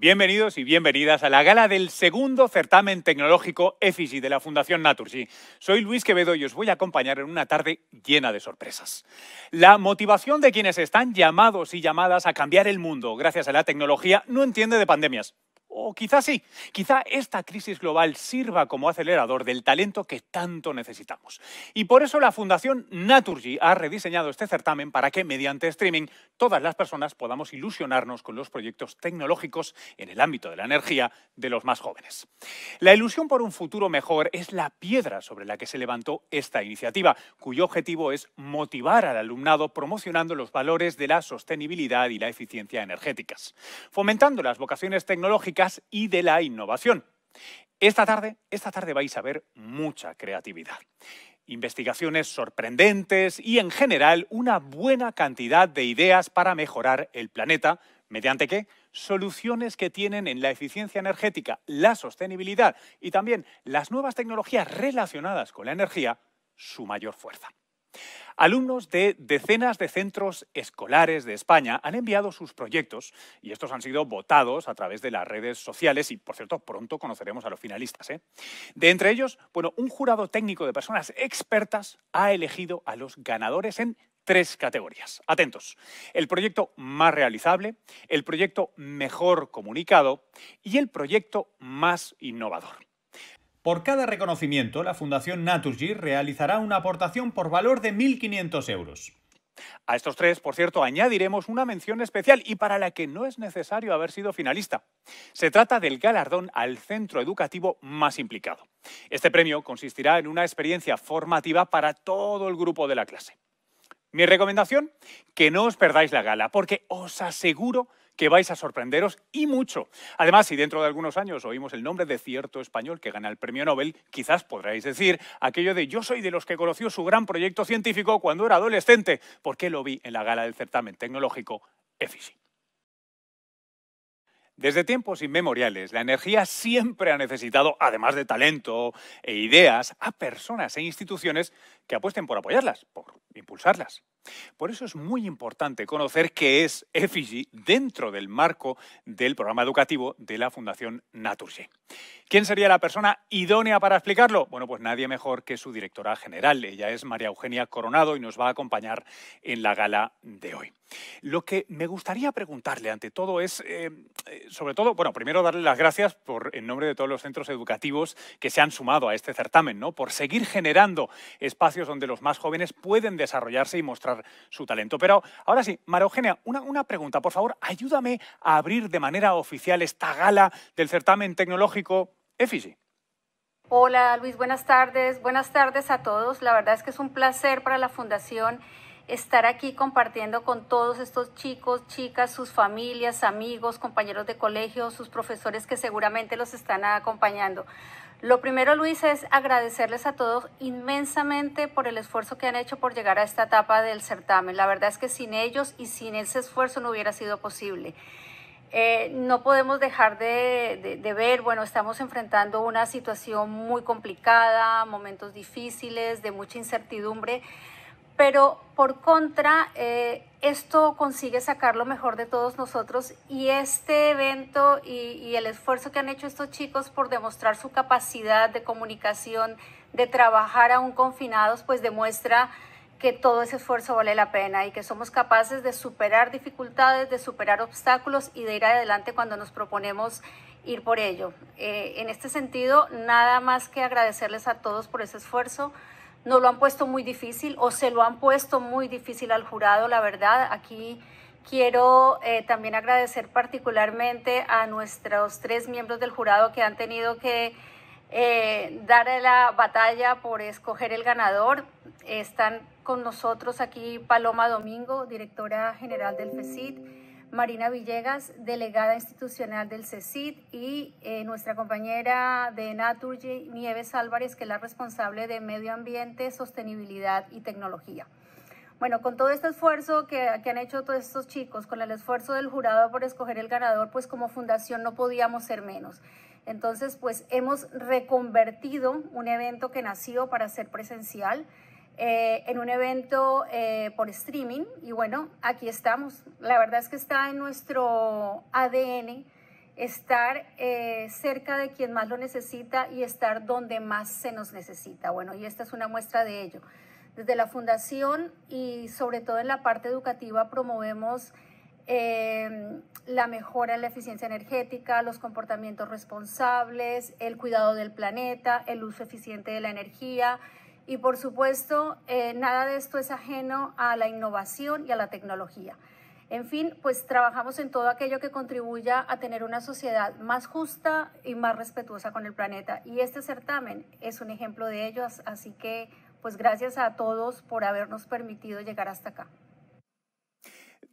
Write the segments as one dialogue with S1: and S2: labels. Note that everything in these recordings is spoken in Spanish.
S1: Bienvenidos y bienvenidas a la gala del segundo certamen tecnológico EFISI de la Fundación Naturgy. Soy Luis Quevedo y os voy a acompañar en una tarde llena de sorpresas. La motivación de quienes están llamados y llamadas a cambiar el mundo gracias a la tecnología no entiende de pandemias o quizás sí, quizá esta crisis global sirva como acelerador del talento que tanto necesitamos. Y por eso la Fundación Naturgy ha rediseñado este certamen para que, mediante streaming, todas las personas podamos ilusionarnos con los proyectos tecnológicos en el ámbito de la energía de los más jóvenes. La ilusión por un futuro mejor es la piedra sobre la que se levantó esta iniciativa, cuyo objetivo es motivar al alumnado promocionando los valores de la sostenibilidad y la eficiencia energéticas, fomentando las vocaciones tecnológicas y de la innovación. Esta tarde, esta tarde vais a ver mucha creatividad. Investigaciones sorprendentes y en general una buena cantidad de ideas para mejorar el planeta, mediante qué? Soluciones que tienen en la eficiencia energética, la sostenibilidad y también las nuevas tecnologías relacionadas con la energía su mayor fuerza. Alumnos de decenas de centros escolares de España han enviado sus proyectos y estos han sido votados a través de las redes sociales y, por cierto, pronto conoceremos a los finalistas. ¿eh? De entre ellos, bueno, un jurado técnico de personas expertas ha elegido a los ganadores en tres categorías. Atentos. El proyecto más realizable, el proyecto mejor comunicado y el proyecto más innovador. Por cada reconocimiento, la Fundación Naturgy realizará una aportación por valor de 1.500 euros. A estos tres, por cierto, añadiremos una mención especial y para la que no es necesario haber sido finalista. Se trata del galardón al centro educativo más implicado. Este premio consistirá en una experiencia formativa para todo el grupo de la clase. Mi recomendación, que no os perdáis la gala, porque os aseguro que vais a sorprenderos y mucho. Además, si dentro de algunos años oímos el nombre de cierto español que gana el premio Nobel, quizás podréis decir aquello de yo soy de los que conoció su gran proyecto científico cuando era adolescente, porque lo vi en la gala del certamen tecnológico EFISI. Desde tiempos inmemoriales, la energía siempre ha necesitado, además de talento e ideas, a personas e instituciones que apuesten por apoyarlas, por impulsarlas. Por eso es muy importante conocer qué es EFIGI dentro del marco del programa educativo de la Fundación Naturgy. ¿Quién sería la persona idónea para explicarlo? Bueno, pues nadie mejor que su directora general. Ella es María Eugenia Coronado y nos va a acompañar en la gala de hoy. Lo que me gustaría preguntarle ante todo es, eh, eh, sobre todo, bueno, primero darle las gracias por, en nombre de todos los centros educativos que se han sumado a este certamen, ¿no? Por seguir generando espacios donde los más jóvenes pueden desarrollarse y mostrar su talento. Pero ahora sí, Mara Eugenia, una, una pregunta, por favor, ayúdame a abrir de manera oficial esta gala del certamen tecnológico EFISI.
S2: Hola Luis, buenas tardes. Buenas tardes a todos. La verdad es que es un placer para la Fundación estar aquí compartiendo con todos estos chicos, chicas, sus familias, amigos, compañeros de colegio, sus profesores que seguramente los están acompañando. Lo primero, Luis, es agradecerles a todos inmensamente por el esfuerzo que han hecho por llegar a esta etapa del certamen. La verdad es que sin ellos y sin ese esfuerzo no hubiera sido posible. Eh, no podemos dejar de, de, ver, bueno, estamos enfrentando una situación muy complicada, momentos difíciles, de mucha incertidumbre, pero por contra, eh, esto consigue sacar lo mejor de todos nosotros y este evento y, el esfuerzo que han hecho estos chicos por demostrar su capacidad de comunicación, de trabajar aún confinados, pues demuestra que todo ese esfuerzo vale la pena y que somos capaces de superar dificultades, de superar obstáculos y de ir adelante cuando nos proponemos ir por ello. Eh, en este sentido, nada más que agradecerles a todos por ese esfuerzo. No lo han puesto muy difícil o se lo han puesto muy difícil al jurado, la verdad. Aquí quiero eh, también agradecer particularmente a nuestros tres miembros del jurado que han tenido que eh, dar la batalla por escoger el ganador. Están con nosotros aquí Paloma Domingo, directora general del FECIT. Marina Villegas, delegada institucional del CECID, y eh, nuestra compañera de Naturgy, Nieves Álvarez, que es la responsable de Medio Ambiente, Sostenibilidad y Tecnología. Bueno, con todo este esfuerzo que, que, han hecho todos estos chicos, con el esfuerzo del jurado por escoger el ganador, pues como fundación no podíamos ser menos. Entonces, pues hemos reconvertido un evento que nació para ser presencial. Eh, en un evento eh, por streaming y bueno, aquí estamos. La verdad es que está en nuestro ADN estar eh, cerca de quien más lo necesita y estar donde más se nos necesita. Bueno, y esta es una muestra de ello. Desde la fundación y sobre todo en la parte educativa promovemos la mejora en la eficiencia energética, los comportamientos responsables, el cuidado del planeta, el uso eficiente de la energía, y por supuesto, eh, nada de esto es ajeno a la innovación y a la tecnología. En fin, pues trabajamos en todo aquello que contribuya a tener una sociedad más justa y más respetuosa con el planeta. Y este certamen es un ejemplo de ello, así que pues gracias a todos por habernos permitido llegar hasta acá.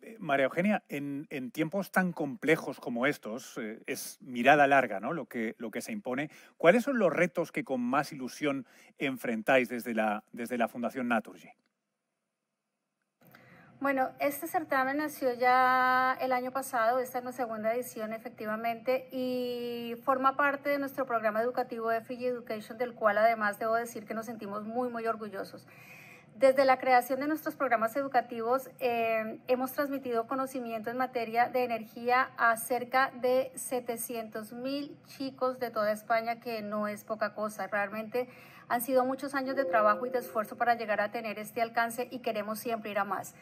S1: Eh, María Eugenia, en, tiempos tan complejos como estos, eh, es mirada larga ¿no? lo, que, lo que se impone. ¿Cuáles son los retos que con más ilusión enfrentáis desde la, desde la Fundación Naturgy?
S2: Bueno, este certamen nació ya el año pasado, esta es nuestra segunda edición efectivamente, y forma parte de nuestro programa educativo FG Education, del cual además debo decir que nos sentimos muy, muy orgullosos. Desde la creación de nuestros programas educativos eh, hemos transmitido conocimiento en materia de energía a cerca de 700 mil chicos de toda España, que no es poca cosa. Realmente han sido muchos años de trabajo y de esfuerzo para llegar a tener este alcance y queremos siempre ir a más.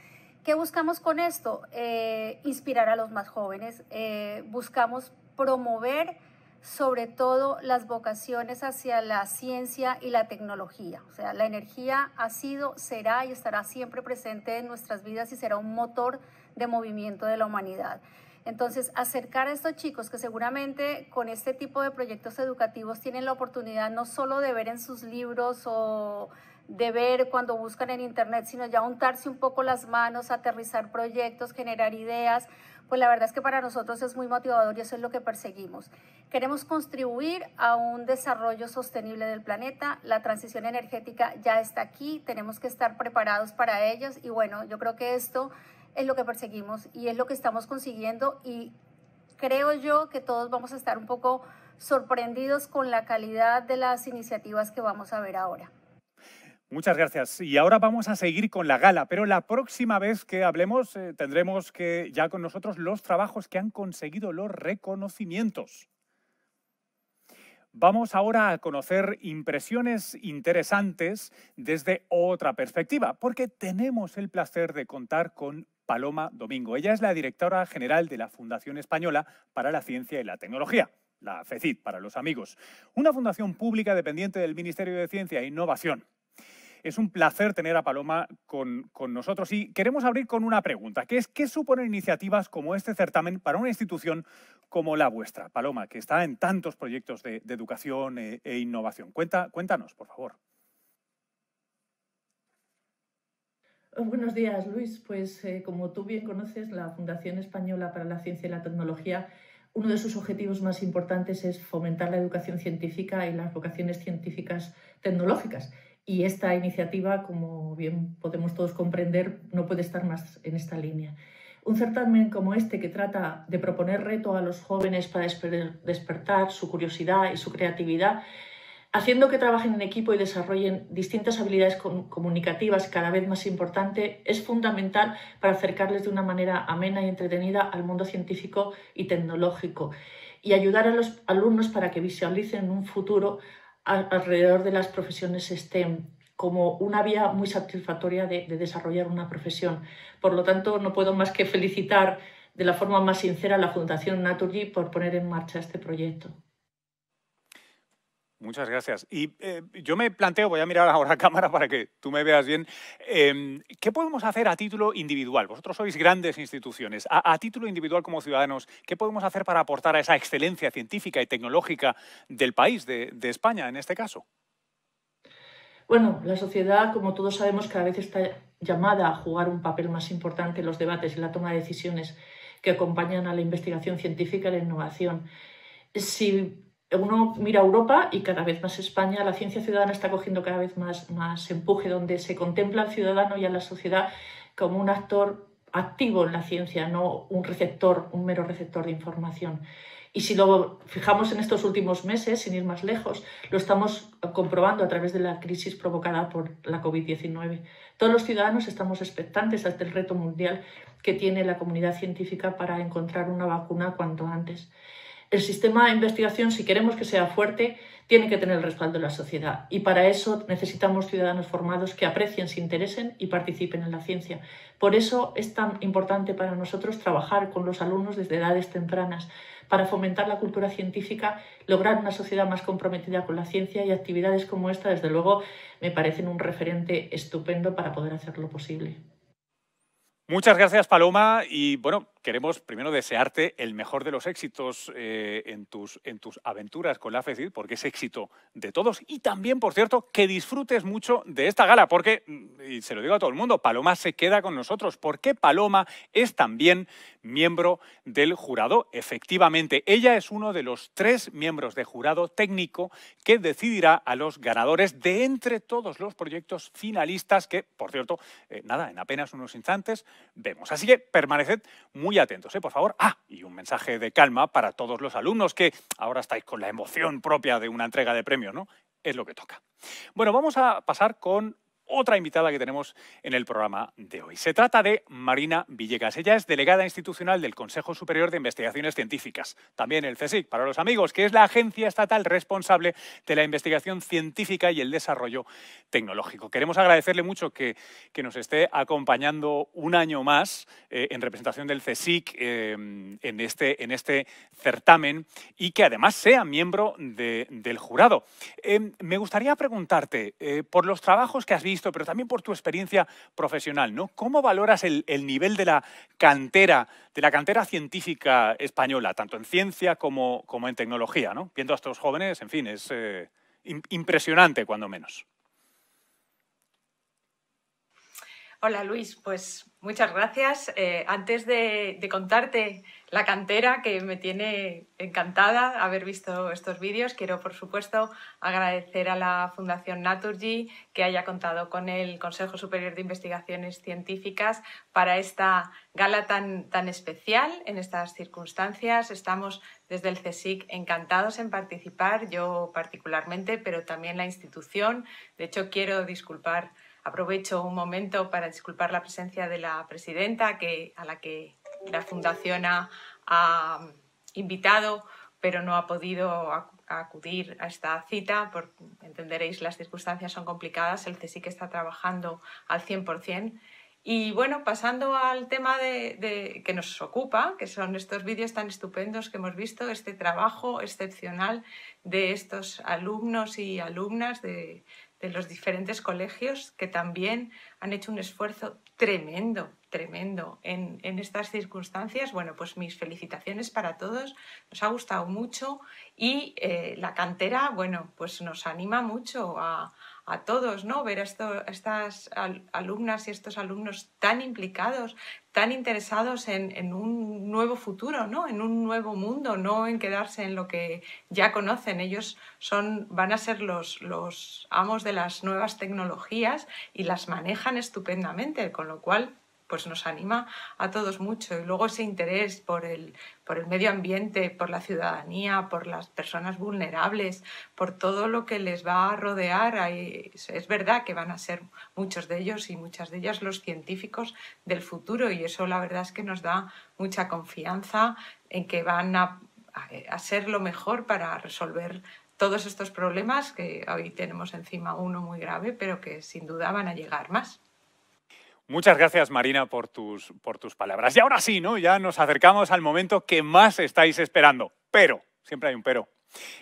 S2: ¿Qué buscamos con esto? Eh, inspirar a los más jóvenes. Eh, buscamos promover sobre todo las vocaciones hacia la ciencia y la tecnología. O sea, la energía ha sido, será y estará siempre presente en nuestras vidas y será un motor de movimiento de la humanidad. Entonces, acercar a estos chicos que seguramente con este tipo de proyectos educativos tienen la oportunidad no solo de ver en sus libros o de ver cuando buscan en internet, sino ya untarse un poco las manos, aterrizar proyectos, generar ideas, pues la verdad es que para nosotros es muy motivador y eso es lo que perseguimos. Queremos contribuir a un desarrollo sostenible del planeta, la transición energética ya está aquí, tenemos que estar preparados para ello y bueno, yo creo que esto es lo que perseguimos y es lo que estamos consiguiendo y creo yo que todos vamos a estar un poco sorprendidos con la calidad de las iniciativas que vamos a ver ahora.
S1: Muchas gracias. Y ahora vamos a seguir con la gala, pero la próxima vez que hablemos eh, tendremos que ya con nosotros los trabajos que han conseguido los reconocimientos. Vamos ahora a conocer impresiones interesantes desde otra perspectiva, porque tenemos el placer de contar con Paloma Domingo. Ella es la directora general de la Fundación Española para la Ciencia y la Tecnología la FECIT para los amigos, una fundación pública dependiente del Ministerio de Ciencia e Innovación. Es un placer tener a Paloma con, nosotros y queremos abrir con una pregunta, que es ¿qué suponen iniciativas como este certamen para una institución como la vuestra, Paloma, que está en tantos proyectos de, educación eh, e, innovación? cuéntanos, por favor.
S3: Buenos días, Luis. Pues eh, como tú bien conoces, la Fundación Española para la Ciencia y la Tecnología, uno de sus objetivos más importantes es fomentar la educación científica y las vocaciones científicas tecnológicas. Y esta iniciativa, como bien podemos todos comprender, no puede estar más en esta línea. Un certamen como este que trata de proponer reto a los jóvenes para despertar su curiosidad y su creatividad, haciendo que trabajen en equipo y desarrollen distintas habilidades comunicativas cada vez más importante, es fundamental para acercarles de una manera amena y entretenida al mundo científico y tecnológico y ayudar a los alumnos para que visualicen un futuro alrededor de las profesiones STEM como una vía muy satisfactoria de, de desarrollar una profesión. Por lo tanto, no puedo más que felicitar de la forma más sincera a la Fundación Naturgy por poner en marcha este proyecto.
S1: Muchas gracias. Y eh, yo me planteo, voy a mirar ahora a cámara para que tú me veas bien, em, ¿qué podemos hacer a título individual? Vosotros sois grandes instituciones. A, título individual como ciudadanos, ¿qué podemos hacer para aportar a esa excelencia científica y tecnológica del país, de, de España en este caso?
S3: Bueno, la sociedad, como todos sabemos, cada vez está llamada a jugar un papel más importante en los debates y la toma de decisiones que acompañan a la investigación científica y la innovación. Si uno mira Europa y cada vez más España, la ciencia ciudadana está cogiendo cada vez más, más empuje, donde se contempla al ciudadano y a la sociedad como un actor activo en la ciencia, no un receptor, un mero receptor de información. Y si lo fijamos en estos últimos meses, sin ir más lejos, lo estamos comprobando a través de la crisis provocada por la COVID-19. Todos los ciudadanos estamos expectantes ante el reto mundial que tiene la comunidad científica para encontrar una vacuna cuanto antes el sistema de investigación, si queremos que sea fuerte, tiene que tener el respaldo de la sociedad. Y para eso necesitamos ciudadanos formados que aprecien, se interesen y participen en la ciencia. Por eso es tan importante para nosotros trabajar con los alumnos desde edades tempranas, para fomentar la cultura científica, lograr una sociedad más comprometida con la ciencia y actividades como esta, desde luego, me parecen un referente estupendo para poder hacerlo posible.
S1: Muchas gracias, Paloma. Y bueno, queremos primero desearte el mejor de los éxitos eh, en, tus, en tus aventuras con la FECID, porque es éxito de todos. Y también, por cierto, que disfrutes mucho de esta gala, porque, mm, y se lo digo a todo el mundo, Paloma se queda con nosotros, porque Paloma es también miembro del jurado. Efectivamente, ella es uno de los tres miembros de jurado técnico que decidirá a los ganadores de entre todos los proyectos finalistas que, por cierto, eh, nada, en apenas unos instantes vemos. Así que permaneced muy atentos, ¿eh? por favor. Ah, y un mensaje de calma para todos los alumnos que ahora estáis con la emoción propia de una entrega de premios, ¿no? Es lo que toca. Bueno, vamos a pasar con otra invitada que tenemos en el programa de hoy. Se trata de Marina Villegas. Ella es delegada institucional del Consejo Superior de Investigaciones Científicas, también el CSIC para los amigos, que es la agencia estatal responsable de la investigación científica y el desarrollo tecnológico. Queremos agradecerle mucho que, nos esté acompañando un año más eh, en representación del CSIC eh, en, este, en este certamen y que además sea miembro del jurado. Eh, me gustaría preguntarte por los trabajos que has visto pero también por tu experiencia profesional, ¿no? ¿Cómo valoras el, nivel de la cantera, de la cantera científica española, tanto en ciencia como, en tecnología, ¿no? Viendo a estos jóvenes, en fin, es eh, impresionante cuando menos.
S4: Hola Luis, pues muchas gracias. Eh, antes de, contarte la cantera que me tiene encantada haber visto estos vídeos, quiero por supuesto agradecer a la Fundación Naturgy que haya contado con el Consejo Superior de Investigaciones Científicas para esta gala tan, tan especial en estas circunstancias. Estamos desde el CSIC encantados en participar, yo particularmente, pero también la institución. De hecho, quiero disculpar Aprovecho un momento para disculpar la presencia de la presidenta que, a la que la Fundación ha, invitado, pero no ha podido acudir a esta cita. Por, entenderéis, las circunstancias son complicadas, el CSIC está trabajando al 100%. Y bueno, pasando al tema de, que nos ocupa, que son estos vídeos tan estupendos que hemos visto, este trabajo excepcional de estos alumnos y alumnas de, de los diferentes colegios que también han hecho un esfuerzo tremendo, tremendo en, estas circunstancias. Bueno, pues mis felicitaciones para todos, nos ha gustado mucho y eh, la cantera, bueno, pues nos anima mucho a, a todos, ¿no? Ver a estas alumnas y estos alumnos tan implicados, tan interesados en, en, un nuevo futuro, ¿no? En un nuevo mundo, no en quedarse en lo que ya conocen. Ellos son, van a ser los, los amos de las nuevas tecnologías y las manejan estupendamente, con lo cual pues nos anima a todos mucho. Y luego ese interés por el, por el medio ambiente, por la ciudadanía, por las personas vulnerables, por todo lo que les va a rodear. es verdad que van a ser muchos de ellos y muchas de ellas los científicos del futuro y eso la verdad es que nos da mucha confianza en que van a, a ser lo mejor para resolver todos estos problemas que hoy tenemos encima uno muy grave, pero que sin duda van a llegar más.
S1: Muchas gracias, Marina, por tus, por tus palabras. Y ahora sí, ¿no? Ya nos acercamos al momento que más estáis esperando. Pero, siempre hay un pero.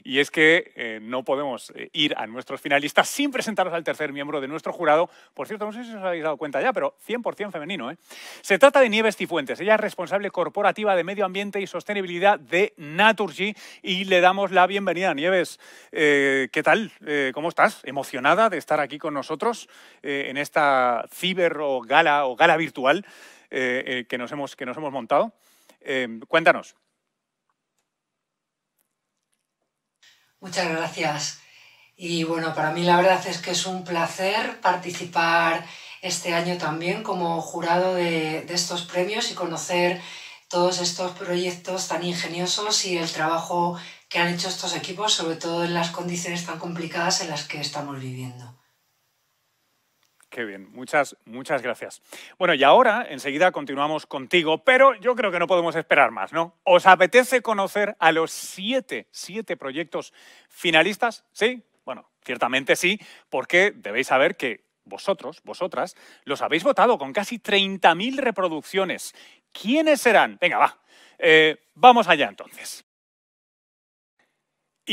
S1: Y es que eh, no podemos eh, ir a nuestros finalistas sin presentaros al tercer miembro de nuestro jurado. Por cierto, no sé si os habéis dado cuenta ya, pero 100% femenino. ¿eh? Se trata de Nieves Cifuentes. Ella es responsable corporativa de Medio Ambiente y Sostenibilidad de Naturgy y le damos la bienvenida. a Nieves, ¿qué tal? ¿Cómo estás? ¿Emocionada de estar aquí con nosotros en esta ciber o gala o gala virtual que nos hemos montado? cuéntanos.
S5: Muchas gracias. Y bueno, para mí la verdad es que es un placer participar este año también como jurado de, estos premios y conocer todos estos proyectos tan ingeniosos y el trabajo que han hecho estos equipos, sobre todo en las condiciones tan complicadas en las que estamos
S3: viviendo.
S1: Qué bien, muchas, muchas gracias. Bueno, y ahora enseguida continuamos contigo, pero yo creo que no podemos esperar más, ¿no? ¿Os apetece conocer a los siete, siete proyectos finalistas? ¿Sí? Bueno, ciertamente sí, porque debéis saber que vosotros, vosotras, los habéis votado con casi 30.000 reproducciones. ¿Quiénes serán? Venga, va. Eh, vamos allá entonces.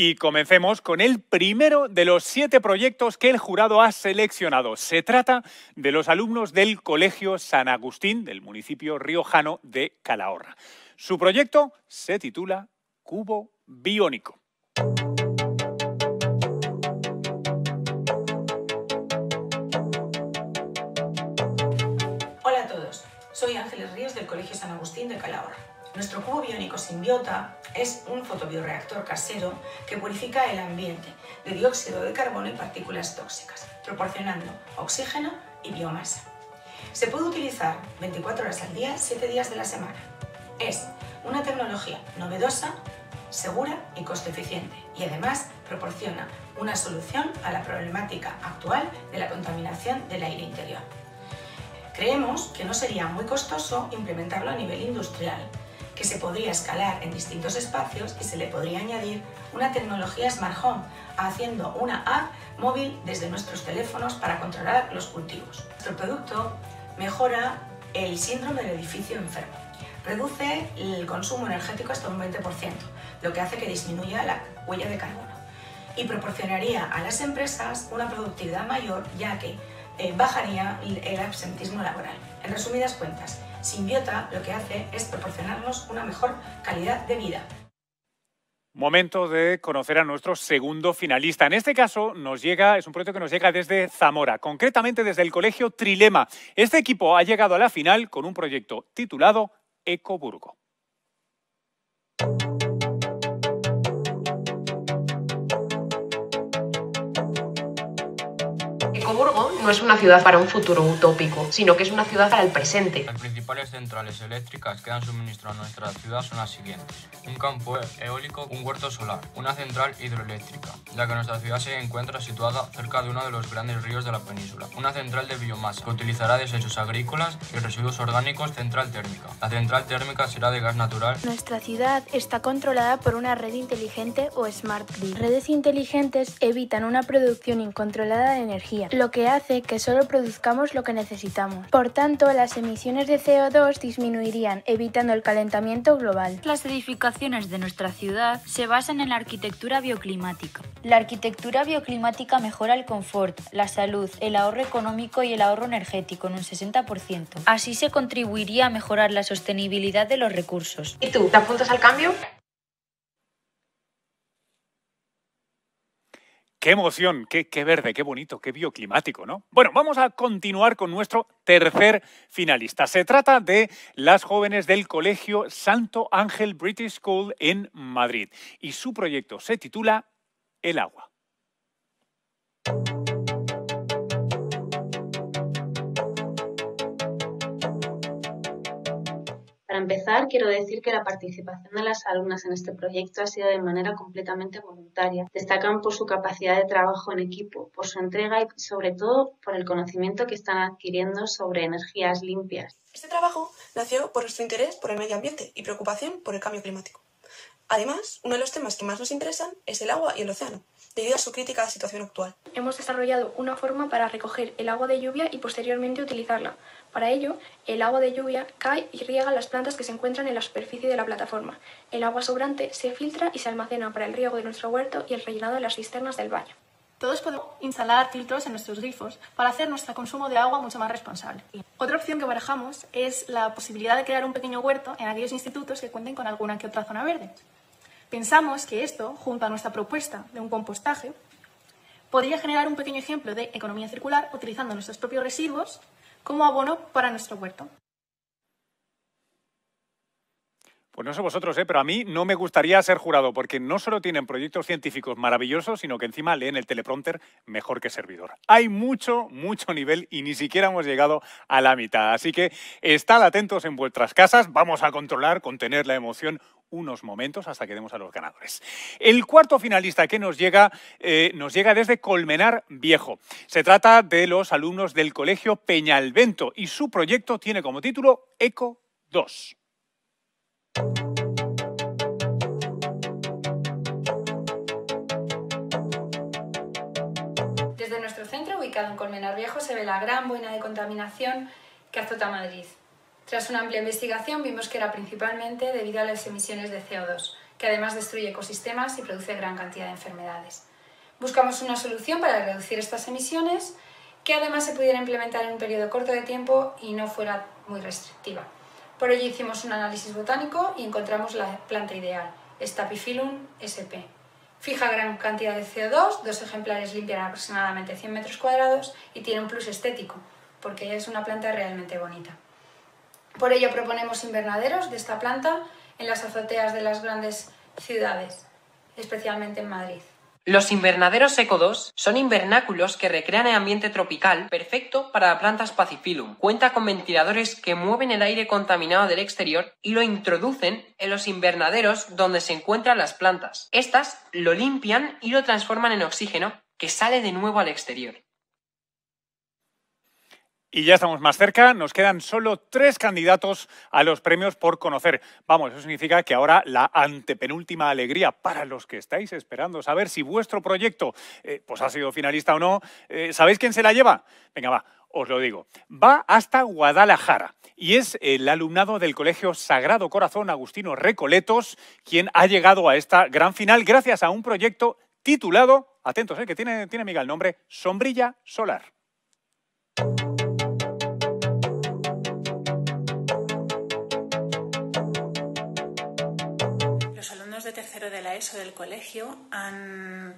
S1: Y comencemos con el primero de los siete proyectos que el jurado ha seleccionado. Se trata de los alumnos del Colegio San Agustín del municipio riojano de Calahorra. Su proyecto se titula Cubo Biónico.
S6: Hola a todos, soy Ángeles Ríos del Colegio San Agustín de Calahorra. Nuestro cubo biónico simbiota es un fotobioreactor casero que purifica el ambiente de dióxido de carbono y partículas tóxicas, proporcionando oxígeno y biomasa. Se puede utilizar 24 horas al día, 7 días de la semana. Es una tecnología novedosa, segura y costo eficiente y además proporciona una solución a la problemática actual de la contaminación del aire interior. Creemos que no sería muy costoso implementarlo a nivel industrial, que se podría escalar en distintos espacios y se le podría añadir una tecnología Smart Home, haciendo una app móvil desde nuestros teléfonos para controlar los cultivos. Nuestro producto mejora el síndrome del edificio enfermo. Reduce el consumo energético hasta un 20%, lo que hace que disminuya la huella de carbono y proporcionaría a las empresas una productividad mayor ya que eh, bajaría el absentismo laboral. En resumidas cuentas, Simbiota lo que hace es proporcionarnos una mejor calidad de vida.
S1: Momento de conocer a nuestro segundo finalista. En este caso nos llega, es un proyecto que nos llega desde Zamora, concretamente desde el Colegio Trilema. Este equipo ha llegado a la final con un proyecto titulado Ecoburgo.
S7: no es una ciudad para un futuro utópico, sino que es una ciudad para el presente.
S4: Las principales centrales eléctricas que dan suministro a nuestra ciudad son las siguientes. Un campo eólico, un huerto solar, una central hidroeléctrica, ya que nuestra ciudad se encuentra situada cerca de uno de los grandes ríos de la península. Una central de biomasa que utilizará desechos agrícolas y residuos orgánicos central térmica. La central térmica será de gas natural.
S6: Nuestra ciudad está controlada
S2: por una red inteligente o smart grid. Redes inteligentes evitan una producción incontrolada de energía, lo que hace que solo produzcamos lo que necesitamos. Por tanto, las emisiones de CO2 disminuirían, evitando el calentamiento global. Las edificaciones de nuestra ciudad se basan en la arquitectura bioclimática. La arquitectura bioclimática mejora el confort, la salud, el ahorro económico y el ahorro energético en un 60%. Así se contribuiría a mejorar la sostenibilidad de los recursos. ¿Y
S4: tú? ¿Te apuntas al
S2: cambio?
S1: Qué emoción, qué, qué, verde, qué bonito, qué bioclimático, ¿no? Bueno, vamos a continuar con nuestro tercer finalista. Se trata de las jóvenes del Colegio Santo Ángel British School en Madrid y su proyecto se titula El agua.
S2: Para empezar, quiero decir que la participación de las alumnas en este proyecto ha sido de manera completamente voluntaria. Destacan por su capacidad de trabajo en equipo, por su entrega y sobre todo por el conocimiento que están adquiriendo sobre energías limpias.
S6: Este trabajo nació por nuestro interés por el medio ambiente y preocupación por el cambio climático. Además, uno de los temas que más nos interesan es el agua y el océano, debido a su crítica situación actual. Hemos desarrollado una forma para recoger el agua de lluvia y posteriormente utilizarla, para ello, el agua de lluvia cae y riega las plantas que se encuentran en la superficie de la plataforma. El agua sobrante se filtra y se almacena para el riego de nuestro huerto y el rellenado de las cisternas del baño. Todos podemos instalar filtros en nuestros grifos para hacer nuestro consumo de agua mucho más responsable. Otra opción que barajamos es la posibilidad de crear un pequeño huerto en aquellos institutos que cuenten con alguna que otra zona verde. Pensamos que esto, junto a nuestra propuesta de un compostaje, podría generar un pequeño ejemplo de economía circular utilizando nuestros propios residuos como abono para nuestro huerto.
S1: Pues no sé vosotros, ¿eh? pero a mí no me gustaría ser jurado, porque no solo tienen proyectos científicos maravillosos, sino que encima leen el teleprompter mejor que servidor. Hay mucho, mucho nivel y ni siquiera hemos llegado a la mitad. Así que estad atentos en vuestras casas, vamos a controlar, contener la emoción unos momentos hasta que demos a los ganadores. El cuarto finalista que nos llega eh, nos llega desde Colmenar Viejo. Se trata de los alumnos del Colegio Peñalvento y su proyecto tiene como título Eco 2.
S5: Desde nuestro centro ubicado en Colmenar Viejo se ve la gran buena de contaminación que azota Madrid tras una amplia investigación vimos que era principalmente debido a las emisiones de CO2, que además destruye ecosistemas y produce gran cantidad de enfermedades. Buscamos una solución para reducir estas emisiones que además se pudiera implementar en un periodo corto de tiempo y no fuera muy restrictiva. Por ello hicimos un análisis botánico y encontramos la planta ideal, Stapifilum sp. Fija gran cantidad de CO2, dos ejemplares limpian aproximadamente 100 metros cuadrados y tiene un plus estético, porque es una planta realmente bonita. Por ello proponemos invernaderos de esta planta en las azoteas de las grandes ciudades, especialmente en Madrid.
S7: Los invernaderos ECO2 son invernáculos que recrean el ambiente tropical perfecto para la planta Pacifilum. Cuenta con ventiladores que mueven el aire contaminado del exterior y lo introducen en los invernaderos donde se encuentran las plantas. Estas lo limpian y lo transforman en oxígeno que sale de nuevo al exterior.
S1: Y ya estamos más cerca, nos quedan solo tres candidatos a los premios por conocer. Vamos, eso significa que ahora la antepenúltima alegría para los que estáis esperando saber si vuestro proyecto eh, pues ha sido finalista o no. Eh, ¿Sabéis quién se la lleva? Venga, va, os lo digo. Va hasta Guadalajara y es el alumnado del Colegio Sagrado Corazón Agustino Recoletos quien ha llegado a esta gran final gracias a un proyecto titulado, atentos, eh, que tiene, tiene amiga el nombre, Sombrilla Solar.
S3: tercero de la ESO del colegio han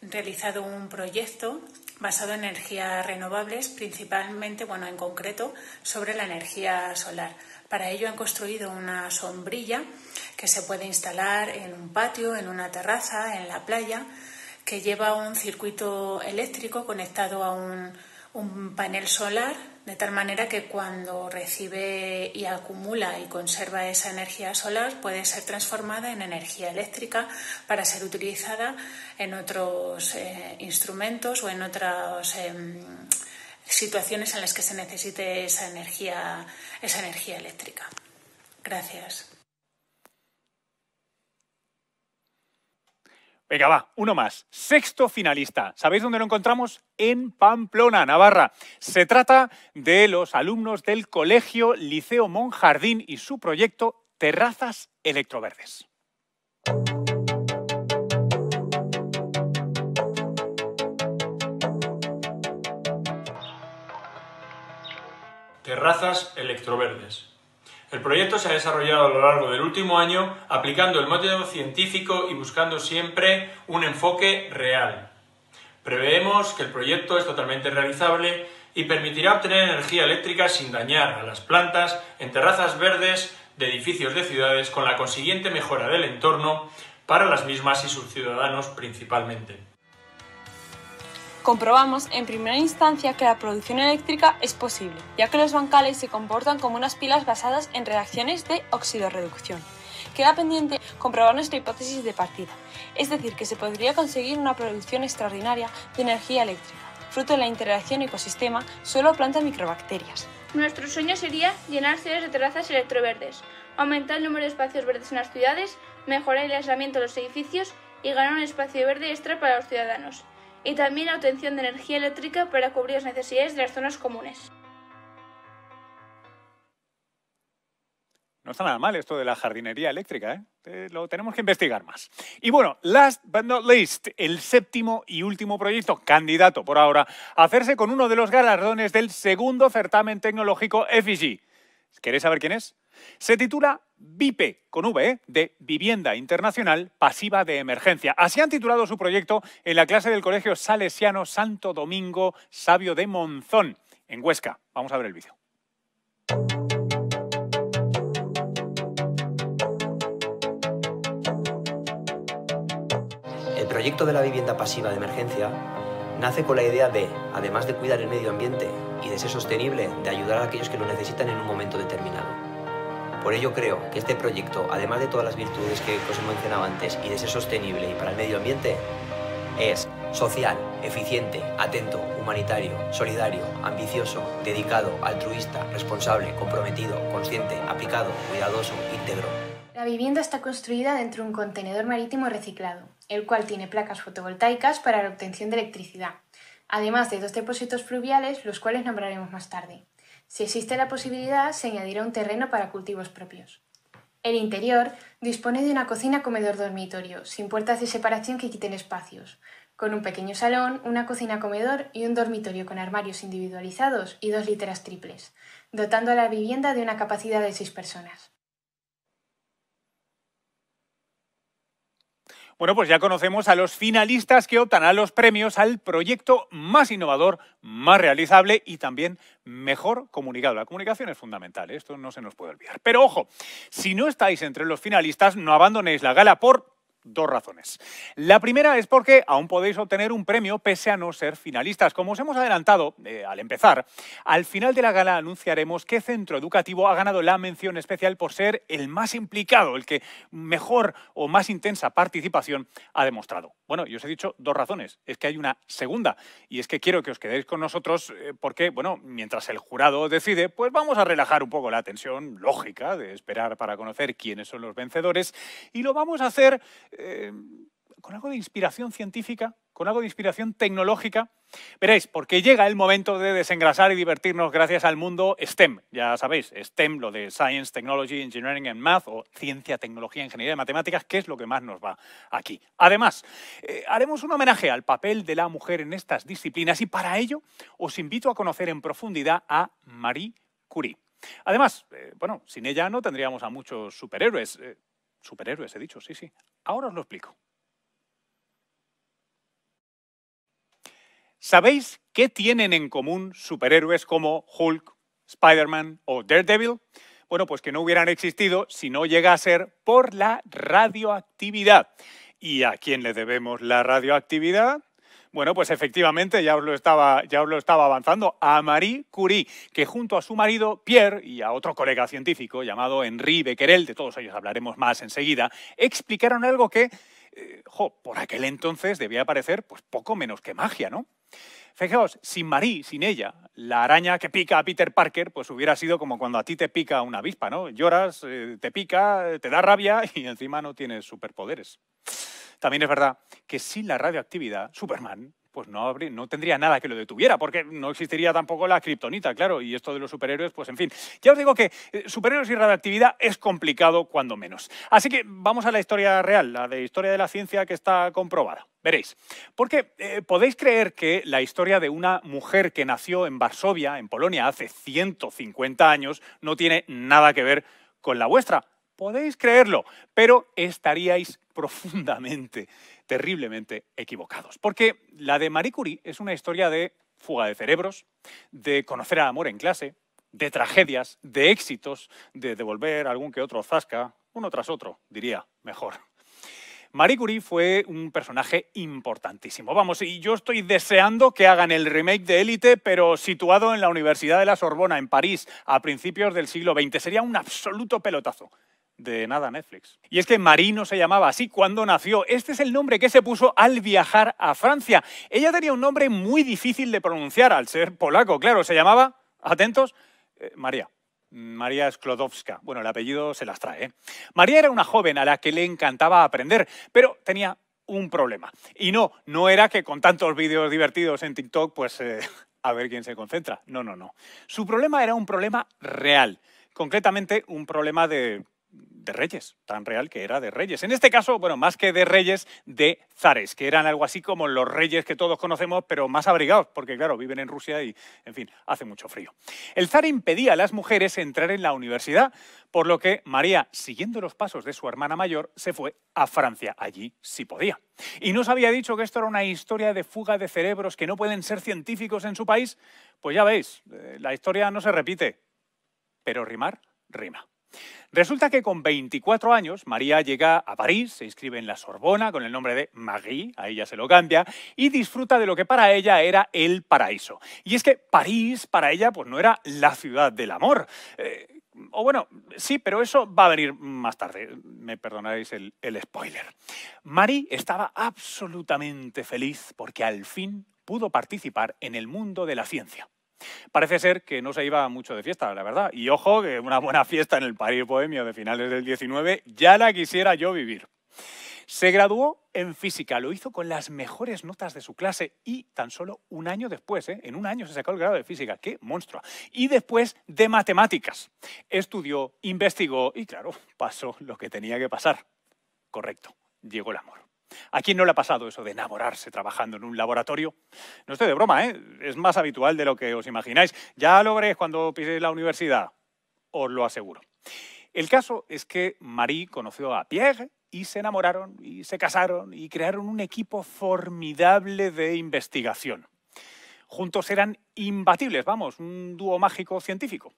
S3: realizado un proyecto basado en energías renovables, principalmente, bueno, en concreto, sobre la energía solar. Para ello han construido una sombrilla que se puede instalar en un patio, en una terraza, en la playa, que lleva un circuito eléctrico conectado a
S7: un
S3: panel solar de tal manera que cuando recibe y acumula y conserva esa energía solar puede ser transformada en energía eléctrica para ser utilizada en otros eh, instrumentos o en otras em, situaciones en las que se necesite esa energía, esa energía eléctrica.
S1: Gracias. Venga, va, uno más. Sexto finalista. ¿Sabéis dónde lo encontramos? En Pamplona, Navarra. Se trata de los alumnos del Colegio Liceo Monjardín y su proyecto Terrazas Electroverdes. Terrazas Electroverdes el proyecto se ha desarrollado a lo largo del último año aplicando el método científico y buscando siempre un enfoque real. Preveemos que el proyecto es totalmente realizable y permitirá obtener energía eléctrica sin dañar a las plantas en terrazas verdes de edificios de ciudades con la consiguiente mejora del entorno para las mismas y sus ciudadanos principalmente.
S4: Comprobamos en primera instancia que la producción eléctrica es posible, ya que los bancales se comportan como unas pilas basadas en reacciones de reducción. Queda pendiente comprobar nuestra hipótesis de partida, es decir, que se podría conseguir una producción extraordinaria de energía eléctrica, fruto de la interacción ecosistema suelo-planta microbacterias. Nuestro sueño sería llenar ciudades
S2: de terrazas electroverdes, aumentar el número de espacios verdes en las ciudades, mejorar el aislamiento de los edificios y ganar un espacio verde extra para los ciudadanos y también la obtención de energía eléctrica
S6: para cubrir las necesidades de las zonas comunes.
S1: No está nada mal esto de la jardinería eléctrica, ¿eh? ¿eh? lo tenemos que investigar más. Y bueno, last but not least, el séptimo y último proyecto, candidato por ahora, a hacerse con uno de los galardones del segundo certamen tecnológico FIG. ¿Queréis saber quién es? Se titula VIPE, con V, ¿eh? de Vivienda Internacional Pasiva de Emergencia. Así han titulado su proyecto en la clase del Colegio Salesiano Santo Domingo Sabio de Monzón, en Huesca. Vamos a ver el vídeo.
S6: El proyecto de la vivienda pasiva de emergencia nace con la idea de,
S4: además de cuidar el medio ambiente y de ser sostenible, de ayudar a aquellos que lo necesitan en un momento determinado. Por ello creo que este proyecto, además de todas las virtudes que os he mencionado antes y de ser sostenible y para el medio ambiente, es social, eficiente, atento, humanitario, solidario, ambicioso, dedicado, altruista, responsable, comprometido,
S6: consciente, aplicado, cuidadoso, íntegro.
S7: La vivienda está construida dentro de un contenedor marítimo reciclado, el cual tiene placas fotovoltaicas para la obtención de electricidad, además de dos depósitos fluviales, los cuales nombraremos más tarde. Si existe la posibilidad, se añadirá un terreno para cultivos propios. El interior dispone de una cocina comedor dormitorio, sin puertas de separación que quiten espacios, con un pequeño salón, una cocina comedor y un dormitorio con armarios individualizados y dos literas triples, dotando a la vivienda de una capacidad de seis personas.
S1: Bueno, pues ya conocemos a los finalistas que optan a los premios al proyecto más innovador, más realizable y también mejor comunicado. La comunicación es fundamental, ¿eh? esto no se nos puede olvidar. Pero ojo, si no estáis entre los finalistas, no abandonéis la gala por dos razones. La primera es porque aún podéis obtener un premio pese a no ser finalistas. Como os hemos adelantado eh, al empezar, al final de la gala anunciaremos qué centro educativo ha ganado la mención especial por ser el más implicado, el que mejor o más intensa participación ha demostrado. Bueno, yo os he dicho dos razones. Es que hay una segunda y es que quiero que os quedéis con nosotros eh, porque, bueno, mientras el jurado decide, pues vamos a relajar un poco la tensión lógica de esperar para conocer quiénes son los vencedores y lo vamos a hacer Em, con algo de inspiración científica, con algo de inspiración tecnológica. Veréis, porque llega el momento de desengrasar y divertirnos gracias al mundo STEM. Ya sabéis, STEM, lo de Science, Technology, Engineering and Math, o Ciencia, Tecnología, Ingeniería y Matemáticas, que es lo que más nos va aquí. Además, eh, haremos un homenaje al papel de la mujer en estas disciplinas y para ello os invito a conocer en profundidad a Marie Curie. Además, eh, bueno, sin ella no tendríamos a muchos superhéroes. Eh, Superhéroes, he dicho, sí, sí. Ahora os lo explico. ¿Sabéis qué tienen en común superhéroes como Hulk, Spider-Man o Daredevil? Bueno, pues que no hubieran existido si no llega a ser por la radioactividad. ¿Y a quién le debemos la radioactividad? Bueno, pues efectivamente, ya os lo estaba, ya estaba avanzando, a Marie Curie, que junto a su marido Pierre y a otro colega científico llamado Henri Becquerel, de todos ellos hablaremos más enseguida, explicaron algo que, eh, por aquel entonces debía parecer pues, poco menos que magia, ¿no? Fijaos, sin Marie, sin ella, la araña que pica a Peter Parker, pues hubiera sido como cuando a ti te pica una avispa, ¿no? Lloras, eh, te pica, te da rabia y encima no tienes superpoderes. También es verdad que sin la radioactividad, Superman pues no, no tendría nada que lo detuviera, porque no existiría tampoco la kriptonita, claro, y esto de los superhéroes, pues en fin. Ya os digo que eh, superhéroes y radioactividad es complicado cuando menos. Así que vamos a la historia real, la de historia de la ciencia que está comprobada. Veréis, porque eh, podéis creer que la historia de una mujer que nació en Varsovia, en Polonia, hace 150 años, no tiene nada que ver con la vuestra podéis creerlo, pero estaríais profundamente, terriblemente equivocados. Porque la de Marie Curie es una historia de fuga de cerebros, de conocer al amor en clase, de tragedias, de éxitos, de devolver algún que otro zasca, uno tras otro, diría mejor. Marie Curie fue un personaje importantísimo. Vamos, y yo estoy deseando que hagan el remake de Élite, pero situado en la Universidad de la Sorbona, en París, a principios del siglo XX. Sería un absoluto pelotazo de nada Netflix. Y es que Marino se llamaba así cuando nació. Este es el nombre que se puso al viajar a Francia. Ella tenía un nombre muy difícil de pronunciar al ser polaco, claro. Se llamaba, atentos, eh, María. Mm, María Sklodowska. Bueno, el apellido se las trae. ¿eh? María era una joven a la que le encantaba aprender, pero tenía un problema. Y no, no era que con tantos vídeos divertidos en TikTok, pues eh, a ver quién se concentra. No, no, no. Su problema era un problema real. Concretamente, un problema de de reyes, tan real que era de reyes. En este caso, bueno, más que de reyes, de zares, que eran algo así como los reyes que todos conocemos, pero más abrigados, porque claro, viven en Rusia y, en fin, hace mucho frío. El zar impedía a las mujeres entrar en la universidad, por lo que María, siguiendo los pasos de su hermana mayor, se fue a Francia. Allí sí podía. Y no os había dicho que esto era una historia de fuga de cerebros que no pueden ser científicos en su país. Pues ya veis, eh, la historia no se repite, pero rimar, rima. Resulta que con 24 años María llega a París, se inscribe en la Sorbona con el nombre de Marie, a ella se lo cambia, y disfruta de lo que para ella era el paraíso. Y es que París para ella pues no era la ciudad del amor. Eh, o bueno, sí, pero eso va a venir más tarde. Me perdonáis el, el spoiler. Marie estaba absolutamente feliz porque al fin pudo participar en el mundo de la ciencia. Parece ser que no se iba mucho de fiesta, la verdad. Y ojo, que una buena fiesta en el París Bohemio de finales del 19 ya la quisiera yo vivir. Se graduó en física, lo hizo con las mejores notas de su clase y tan solo un año después, ¿eh? en un año se sacó el grado de física, qué monstruo. Y después de matemáticas. Estudió, investigó y claro, pasó lo que tenía que pasar. Correcto, llegó el amor. ¿A quién no le ha pasado eso de enamorarse trabajando en un laboratorio? No estoy de broma, ¿eh? es más habitual de lo que os imagináis. Ya lo veréis cuando piséis la universidad, os lo aseguro. El caso es que Marie conoció a Pierre y se enamoraron y se casaron y crearon un equipo formidable de investigación. Juntos eran imbatibles, vamos, un dúo mágico científico.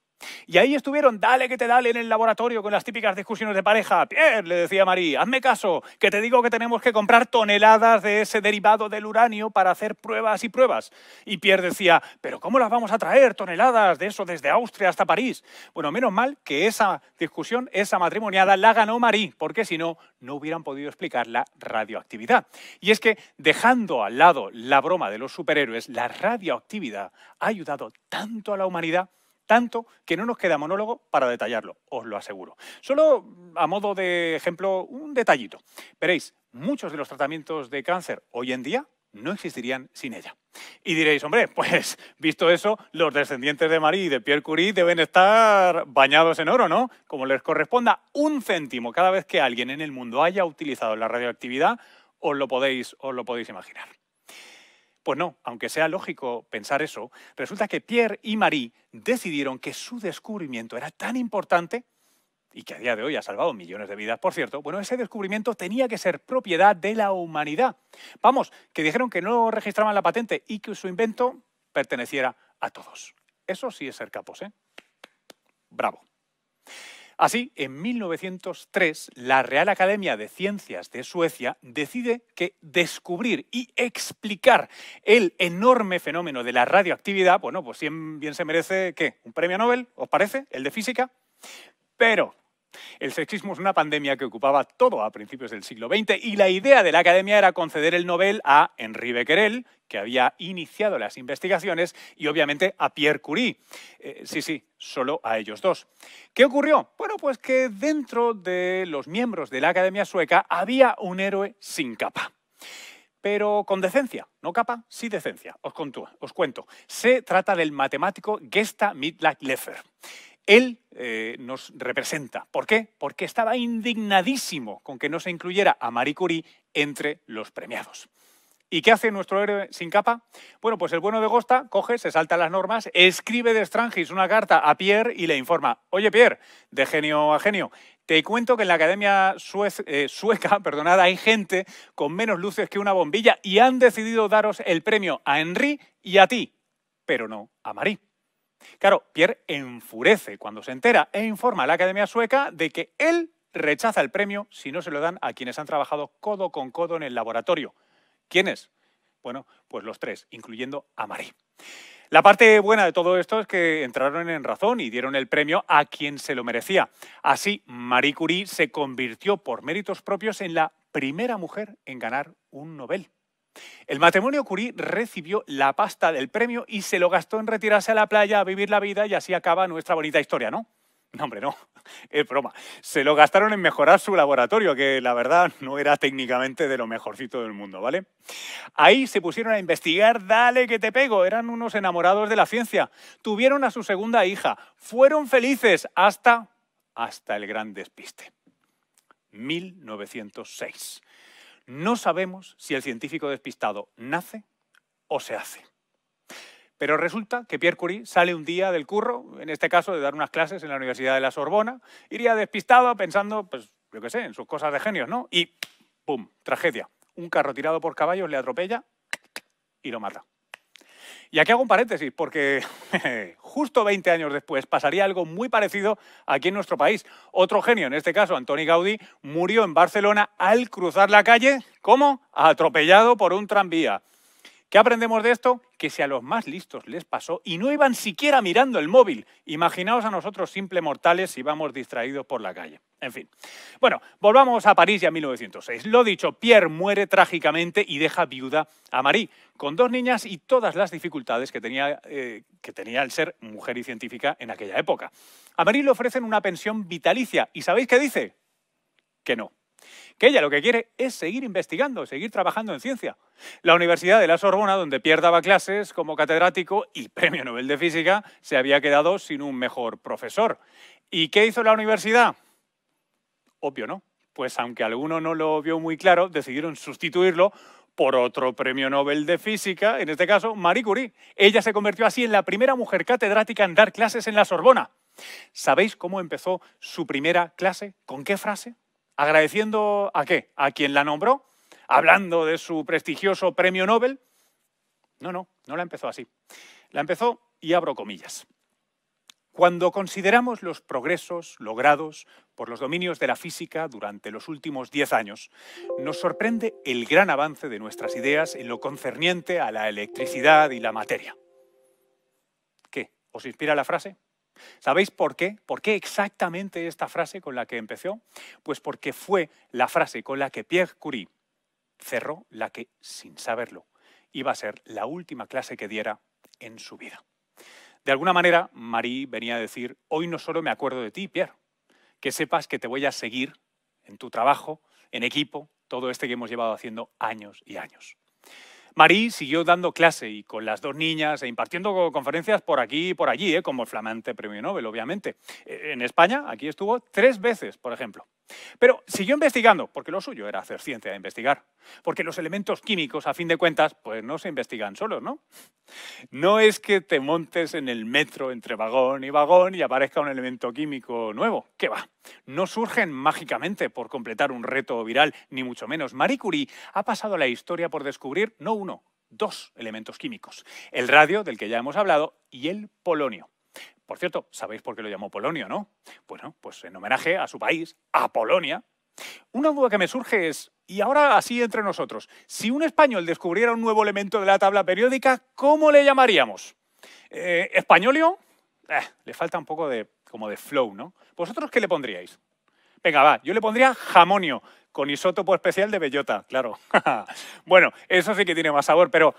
S1: Y ahí estuvieron, dale que te dale en el laboratorio con las típicas discusiones de pareja. Pierre, le decía Marie, hazme caso, que te digo que tenemos que comprar toneladas de ese derivado del uranio para hacer pruebas y pruebas. Y Pierre decía, pero ¿cómo las vamos a traer toneladas de eso desde Austria hasta París? Bueno, menos mal que esa discusión, esa matrimoniada, la ganó Marie, porque si no, no hubieran podido explicar la radioactividad. Y es que dejando al lado la broma de los superhéroes, la radioactividad ha ayudado tanto a la humanidad tanto que no nos queda monólogo para detallarlo, os lo aseguro. Solo mm, a modo de ejemplo, un detallito. Veréis, muchos de los tratamientos de cáncer hoy en día no existirían sin ella. Y diréis, hombre, pues visto eso, los descendientes de Marie y de Pierre Curie deben estar bañados en oro, ¿no? Como les corresponda un céntimo cada vez que alguien en el mundo haya utilizado la radioactividad, os lo podéis, os lo podéis imaginar. Pues no, aunque sea lógico pensar eso, resulta que Pierre y Marie decidieron que su descubrimiento era tan importante y que a día de hoy ha salvado millones de vidas, por cierto, bueno, ese descubrimiento tenía que ser propiedad de la humanidad. Vamos, que dijeron que no registraban la patente y que su invento perteneciera a todos. Eso sí es ser capos, ¿eh? Bravo. Así, en 1903, la Real Academia de Ciencias de Suecia decide que descubrir y explicar el enorme fenómeno de la radioactividad, bueno, pues bien, se merece, ¿qué? ¿Un premio Nobel? ¿Os parece? ¿El de física? Pero el sexismo es una pandemia que ocupaba todo a principios del siglo XX y la idea de la academia era conceder el Nobel a Henri Becquerel, que había iniciado las investigaciones, y obviamente a Pierre Curie. Eh, sí, sí, solo a ellos dos. ¿Qué ocurrió? Bueno, pues que dentro de los miembros de la Academia Sueca había un héroe sin capa pero con decencia. No capa, sí decencia. Os, os cuento. Se trata del matemático Gesta Midlak Leffer él eh, nos representa. ¿Por qué? Porque estaba indignadísimo con que no se incluyera a Marie Curie entre los premiados. ¿Y qué hace nuestro héroe sin capa? Bueno, pues el bueno de Gosta coge, se salta las normas, escribe de Strangis una carta a Pierre y le informa, oye Pierre, de genio a genio, te cuento que en la Academia eh, Sueca perdonada hay gente con menos luces que una bombilla y han decidido daros el premio a Henri y a ti, pero no a Marie. Claro, Pierre enfurece cuando se entera e informa a la Academia Sueca de que él rechaza el premio si no se lo dan a quienes han trabajado codo con codo en el laboratorio. ¿Quiénes? Bueno, pues los tres, incluyendo a Marie. La parte buena de todo esto es que entraron en razón y dieron el premio a quien se lo merecía. Así, Marie Curie se convirtió por méritos propios en la primera mujer en ganar un Nobel. El matrimonio Curie recibió la pasta del premio y se lo gastó en retirarse a la playa a vivir la vida y así acaba nuestra bonita historia, ¿no? No, hombre, no, es broma. Se lo gastaron en mejorar su laboratorio, que la verdad no era técnicamente de lo mejorcito del mundo, ¿vale? Ahí se pusieron a investigar, dale que te pego, eran unos enamorados de la ciencia. Tuvieron a su segunda hija, fueron felices hasta, hasta el gran despiste. 1906. No sabemos si el científico despistado nace o se hace. Pero resulta que Pierre Curie sale un día del curro, en este caso de dar unas clases en la Universidad de la Sorbona, iría despistado pensando, pues, yo qué sé, en sus cosas de genios, ¿no? Y ¡pum! Tragedia. Un carro tirado por caballos le atropella y lo mata. Y aquí hago un paréntesis, porque justo 20 años después pasaría algo muy parecido aquí en nuestro país. Otro genio, en este caso Antoni Gaudí, murió en Barcelona al cruzar la calle, ¿cómo? Atropellado por un tranvía. ¿Qué aprendemos de esto? Que si a los más listos les pasó y no iban siquiera mirando el móvil, imaginaos a nosotros simples mortales si vamos distraídos por la calle. En fin. Bueno, volvamos a París a 1906. Lo dicho, Pierre muere trágicamente y deja viuda a Marie, con dos niñas y todas las dificultades que tenía, eh, que tenía el ser mujer y científica en aquella época. A Marie le ofrecen una pensión vitalicia y ¿sabéis qué dice? Que no que ella lo que quiere es seguir investigando, seguir trabajando en ciencia. La Universidad de la Sorbona, donde pierdaba clases como catedrático y premio Nobel de Física, se había quedado sin un mejor profesor. ¿Y qué hizo la universidad? Obvio, ¿no? Pues aunque alguno no lo vio muy claro, decidieron sustituirlo por otro premio Nobel de Física, en este caso Marie Curie. Ella se convirtió así en la primera mujer catedrática en dar clases en la Sorbona. ¿Sabéis cómo empezó su primera clase? ¿Con qué frase? ¿Agradeciendo a qué? ¿A quien la nombró? ¿Hablando de su prestigioso premio Nobel? No, no, no la empezó así. La empezó, y abro comillas, cuando consideramos los progresos logrados por los dominios de la física durante los últimos diez años, nos sorprende el gran avance de nuestras ideas en lo concerniente a la electricidad y la materia. ¿Qué? ¿Os inspira la frase? ¿Sabéis por qué? ¿Por qué exactamente esta frase con la que empezó? Pues porque fue la frase con la que Pierre Curie cerró la que, sin saberlo, iba a ser la última clase que diera en su vida. De alguna manera, Marie venía a decir, hoy no solo me acuerdo de ti, Pierre, que sepas que te voy a seguir en tu trabajo, en equipo, todo este que hemos llevado haciendo años y años. Marí siguió dando clase y con las dos niñas e impartiendo conferencias por aquí y por allí, eh, como el flamante premio Nobel, obviamente. E, en España, aquí estuvo tres veces, por ejemplo. Pero siguió investigando, porque lo suyo era hacer ciencia de investigar. Porque los elementos químicos, a fin de cuentas, pues no se investigan solos, ¿no? No es que te montes en el metro entre vagón y vagón y aparezca un elemento químico nuevo. ¿Qué va? No surgen mágicamente por completar un reto viral, ni mucho menos. Marie Curie ha pasado la historia por descubrir no uno, dos elementos químicos. El radio, del que ya hemos hablado, y el polonio. Por cierto, ¿sabéis por qué lo llamó Polonio, no? Bueno, pues en homenaje a su país, a Polonia. Una duda que me surge es, y ahora así entre nosotros, si un español descubriera un nuevo elemento de la tabla periódica, ¿cómo le llamaríamos? Eh, ¿Españolio? Eh, le falta un poco de, como de flow, ¿no? ¿Vosotros qué le pondríais? Venga, va, yo le pondría jamonio, con isótopo especial de bellota, claro. bueno, eso sí que tiene más sabor, pero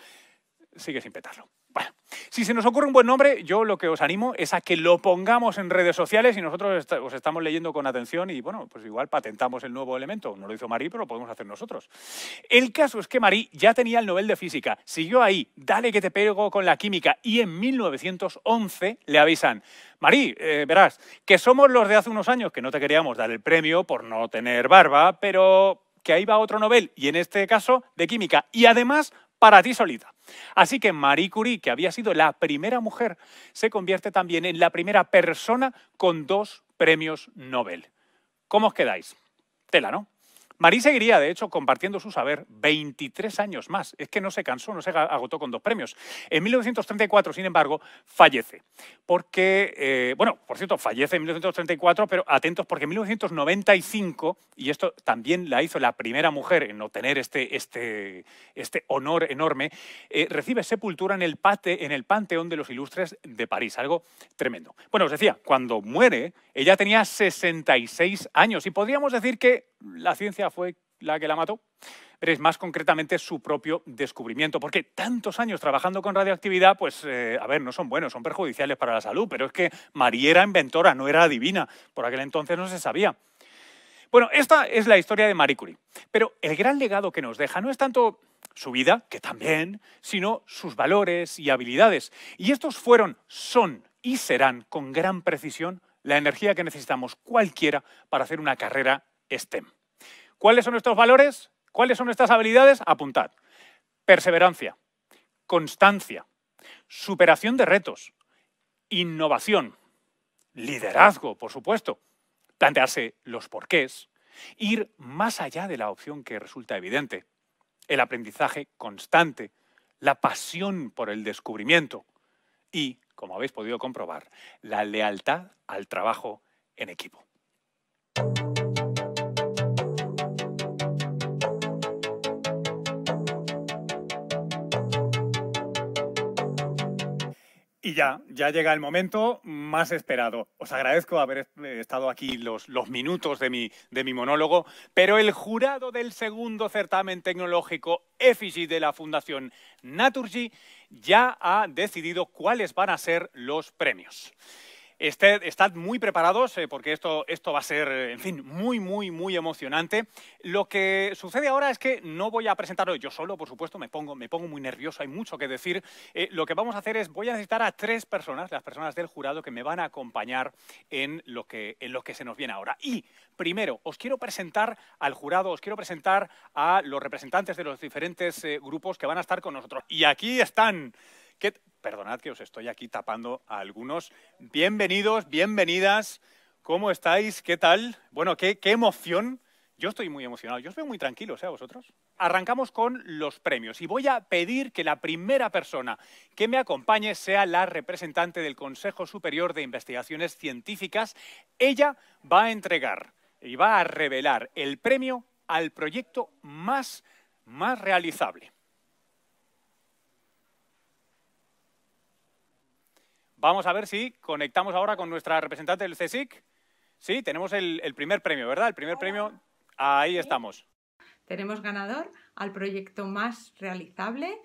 S1: sigue sin petarlo. Bueno, si se nos ocurre un buen nombre, yo lo que os animo es a que lo pongamos en redes sociales y nosotros os estamos leyendo con atención y bueno, pues igual patentamos el nuevo elemento. No lo hizo Marí, pero lo podemos hacer nosotros. El caso es que Marí ya tenía el Nobel de Física, siguió ahí, dale que te pego con la química y en 1911 le avisan, Marí, eh, verás, que somos los de hace unos años que no te queríamos dar el premio por no tener barba, pero que ahí va otro Nobel y en este caso de química y además para ti solita. Así que Marie Curie, que había sido la primera mujer, se convierte también en la primera persona con dos premios Nobel. ¿Cómo os quedáis? Tela, ¿no? Marie seguiría, de hecho, compartiendo su saber 23 años más. Es que no se cansó, no se agotó con dos premios. En 1934, sin embargo, fallece. Porque, eh, bueno, por cierto, fallece en 1934, pero atentos porque en 1995, y esto también la hizo la primera mujer en obtener este, este, este honor enorme, eh, recibe sepultura en el, en el Panteón de los Ilustres de París. Algo tremendo. Bueno, os decía, cuando muere, ella tenía 66 años y podríamos decir que la ciencia fue la que la mató, pero es más concretamente su propio descubrimiento, porque tantos años trabajando con radioactividad, pues, eh, a ver, no son buenos, son perjudiciales para la salud, pero es que María era inventora, no era divina, por aquel entonces no se sabía. Bueno, esta es la historia de Marie Curie, pero el gran legado que nos deja no es tanto su vida, que también, sino sus valores y habilidades. Y estos fueron, son y serán con gran precisión la energía que necesitamos cualquiera para hacer una carrera STEM. ¿Cuáles son nuestros valores? ¿Cuáles son nuestras habilidades? Apuntad. Perseverancia, constancia, superación de retos, innovación, liderazgo, por supuesto, plantearse los porqués, ir más allá de la opción que resulta evidente, el aprendizaje constante, la pasión por el descubrimiento y, como habéis podido comprobar, la lealtad al trabajo en equipo. Y ya, ya llega el momento más esperado. Os agradezco haber eh, estado aquí los, minutos de mi, monólogo, pero el jurado del segundo certamen tecnológico EFIGI de la Fundación Naturgy ya ha decidido cuáles van a ser los premios. Estad, muy preparados eh, porque esto, va a ser, eh, en fin, muy, muy, muy emocionante. Lo que sucede ahora es que no voy a presentarlo yo solo, por supuesto, me pongo, muy nervioso, hay mucho que decir. Eh, lo que vamos a hacer es, voy a necesitar a tres personas, las personas del jurado, que me van a acompañar en lo que, se nos viene ahora. Y primero, os quiero presentar al jurado, os quiero presentar a los representantes de los diferentes grupos que van a estar con nosotros. Y aquí están perdonad que os estoy aquí tapando a algunos. Bienvenidos, bienvenidas. ¿Cómo estáis? ¿Qué tal? Bueno, qué, emoción. Yo estoy muy emocionado. Yo os veo muy tranquilo. ¿eh? vosotros? Arrancamos con los premios y voy a pedir que la primera persona que me acompañe sea la representante del Consejo Superior de Investigaciones Científicas. Ella va a entregar y va a revelar el premio al proyecto más, más realizable. Vamos a ver si conectamos ahora con nuestra representante del CSIC. Sí, tenemos el, primer premio, ¿verdad? El primer premio, ahí estamos. Tenemos ganador al
S4: proyecto más realizable.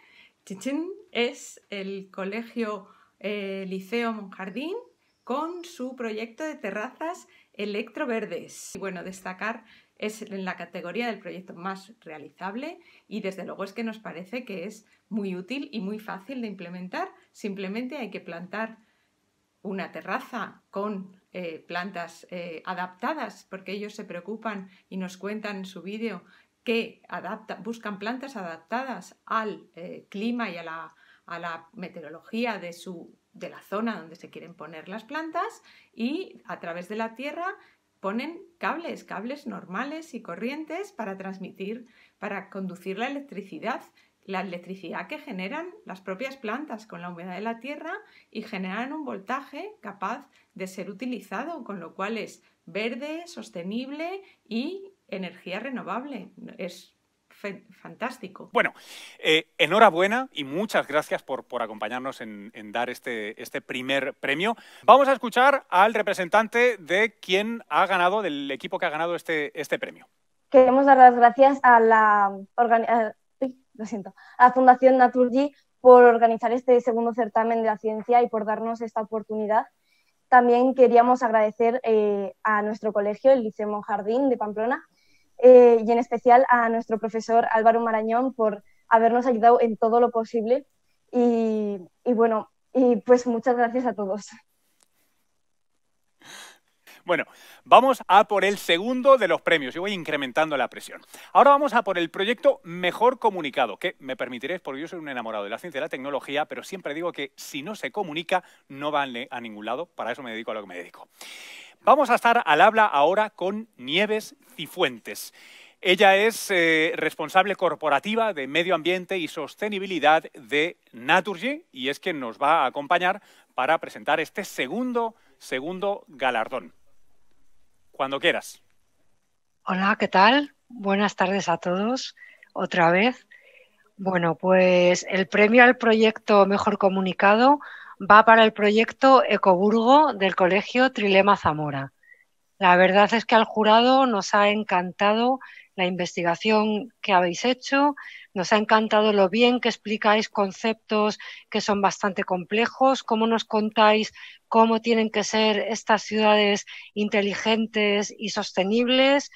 S4: Chichín es el colegio eh, Liceo Monjardín con su proyecto de terrazas electroverdes. Y bueno, destacar es en la categoría del proyecto más realizable y desde luego es que nos parece que es muy útil y muy fácil de implementar. Simplemente hay que plantar una terraza con eh, plantas eh, adaptadas, porque ellos se preocupan y nos cuentan en su vídeo que buscan plantas adaptadas al eh, clima y a la, meteorología de, de la zona donde se quieren poner las plantas y a través de la tierra ponen cables, cables normales y corrientes para transmitir, para conducir la electricidad la electricidad que generan las propias plantas con la humedad de la tierra y generan un voltaje capaz de ser utilizado, con lo cual es verde, sostenible y energía renovable. Es
S1: fantástico. Bueno, eh, enhorabuena y muchas gracias por, por acompañarnos en, dar este, este, primer premio. Vamos a escuchar al representante de quien ha ganado, del equipo que ha ganado este, este premio.
S2: Queremos dar las gracias a la, organización lo siento, a Fundación Naturgy por organizar este segundo certamen de la ciencia y por darnos esta oportunidad. También queríamos agradecer eh, a nuestro colegio, el Liceo Monjardín de Pamplona, eh, y en especial a nuestro profesor Álvaro Marañón por habernos ayudado en todo lo posible. Y, y bueno, y
S5: pues muchas gracias a todos.
S1: Bueno, vamos a por el segundo de los premios. Yo voy incrementando la presión. Ahora vamos a por el proyecto Mejor Comunicado, que me permitiréis, porque yo soy un enamorado de la ciencia y la tecnología, pero siempre digo que si no se comunica, no vale a ningún lado. Para eso me dedico a lo que me dedico. Vamos a estar al habla ahora con Nieves Cifuentes. Ella es eh, responsable corporativa de medio ambiente y sostenibilidad de Naturgy y es quien nos va a acompañar para presentar este segundo, segundo galardón cuando quieras.
S5: Hola, ¿qué tal? Buenas tardes a todos, otra vez. Bueno, pues el premio al proyecto Mejor Comunicado va para el proyecto Ecoburgo del Colegio Trilema Zamora. La verdad es que al jurado nos ha encantado la investigación que habéis hecho. Nos ha encantado lo bien que explicáis conceptos que son bastante complejos, cómo nos contáis cómo tienen que ser estas ciudades inteligentes y sostenibles.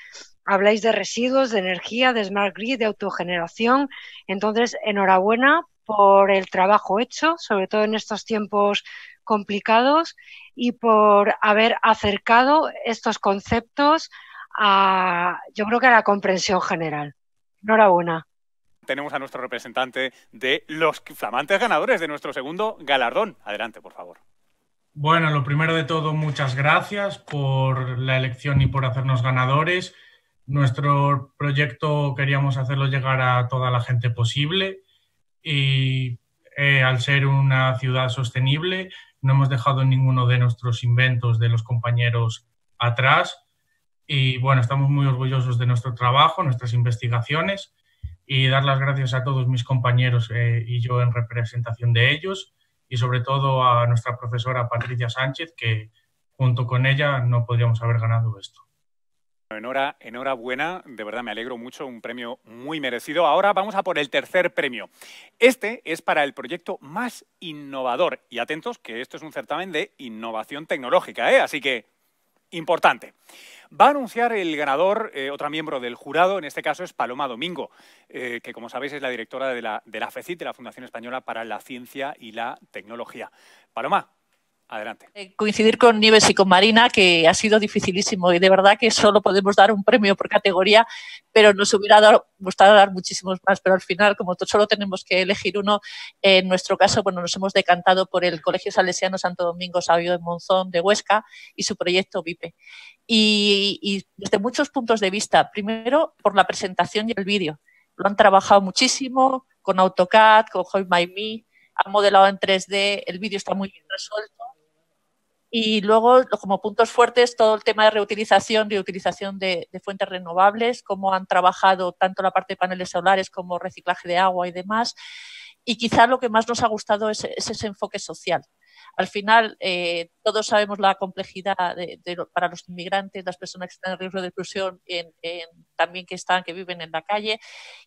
S5: Habláis de residuos, de energía, de smart grid, de autogeneración. Entonces, enhorabuena por el trabajo hecho, sobre todo en estos tiempos complicados, y por haber acercado estos conceptos yo creo que a la comprensión general. Enhorabuena.
S1: Tenemos a nuestro representante de los flamantes ganadores de nuestro segundo galardón. Adelante, por favor. Bueno, lo primero de todo, muchas gracias por la elección y por hacernos ganadores. Nuestro proyecto queríamos hacerlo llegar a toda la gente posible y eh, al ser una ciudad sostenible, no hemos dejado ninguno de nuestros inventos de los compañeros atrás y bueno, estamos muy orgullosos de nuestro trabajo, nuestras investigaciones y dar las gracias a todos mis compañeros eh, y yo en representación de ellos y sobre todo a nuestra profesora Patricia Sánchez que junto con ella no podríamos haber ganado esto. enhorabuena, de verdad me alegro mucho, un premio muy merecido. Ahora vamos a por el tercer premio. Este es para el proyecto más innovador y atentos que esto es un certamen de innovación tecnológica, ¿eh? así que importante. Va a anunciar el ganador, eh, otra miembro del jurado, en este caso es Paloma Domingo, eh, que como sabéis es la directora de la, de la FECIT, de la Fundación Española para la Ciencia y la Tecnología. Paloma, Adelante. Eh,
S3: coincidir con Nieves y con Marina, que ha sido dificilísimo y de verdad que solo podemos dar un premio por categoría, pero nos hubiera gustado dar muchísimos más. Pero al final, como solo tenemos que elegir uno, en nuestro caso, bueno, nos hemos decantado por el Colegio Salesiano Santo Domingo Sabio de Monzón de Huesca y su proyecto VIPE. Y, desde muchos puntos de vista, primero por la presentación y el vídeo. Lo han trabajado muchísimo con AutoCAD, con Hoy My Me, han modelado en 3D, el vídeo está muy bien resuelto y luego, como puntos fuertes, todo el tema de reutilización, reutilización de, de, fuentes renovables, cómo han trabajado tanto la parte de paneles solares como reciclaje de agua y demás. Y quizá lo que más nos ha gustado es ese enfoque social. Al final, eh, todos sabemos la complejidad para los inmigrantes, las personas que están en riesgo de exclusión, también que están, que viven en la calle,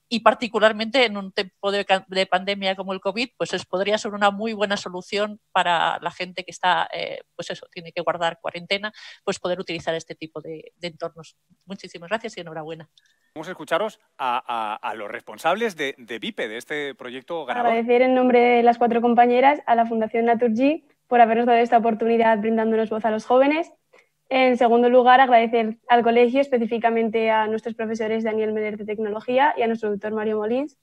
S3: y particularmente en un tiempo de, pandemia como el COVID, pues podría ser una muy buena solución para la gente que está, eh, pues eso, tiene que guardar cuarentena, pues poder utilizar este tipo de, entornos. Muchísimas gracias y enhorabuena.
S1: Vamos a escucharos a, los responsables de, de VIPE, de este proyecto ganador. Agradecer en
S6: nombre de las cuatro compañeras a la Fundación Naturgy por habernos dado esta oportunidad brindándonos voz a los jóvenes. En segundo lugar, agradecer al colegio, específicamente a nuestros profesores Daniel Meller de Tecnología y a nuestro doctor Mario Molins.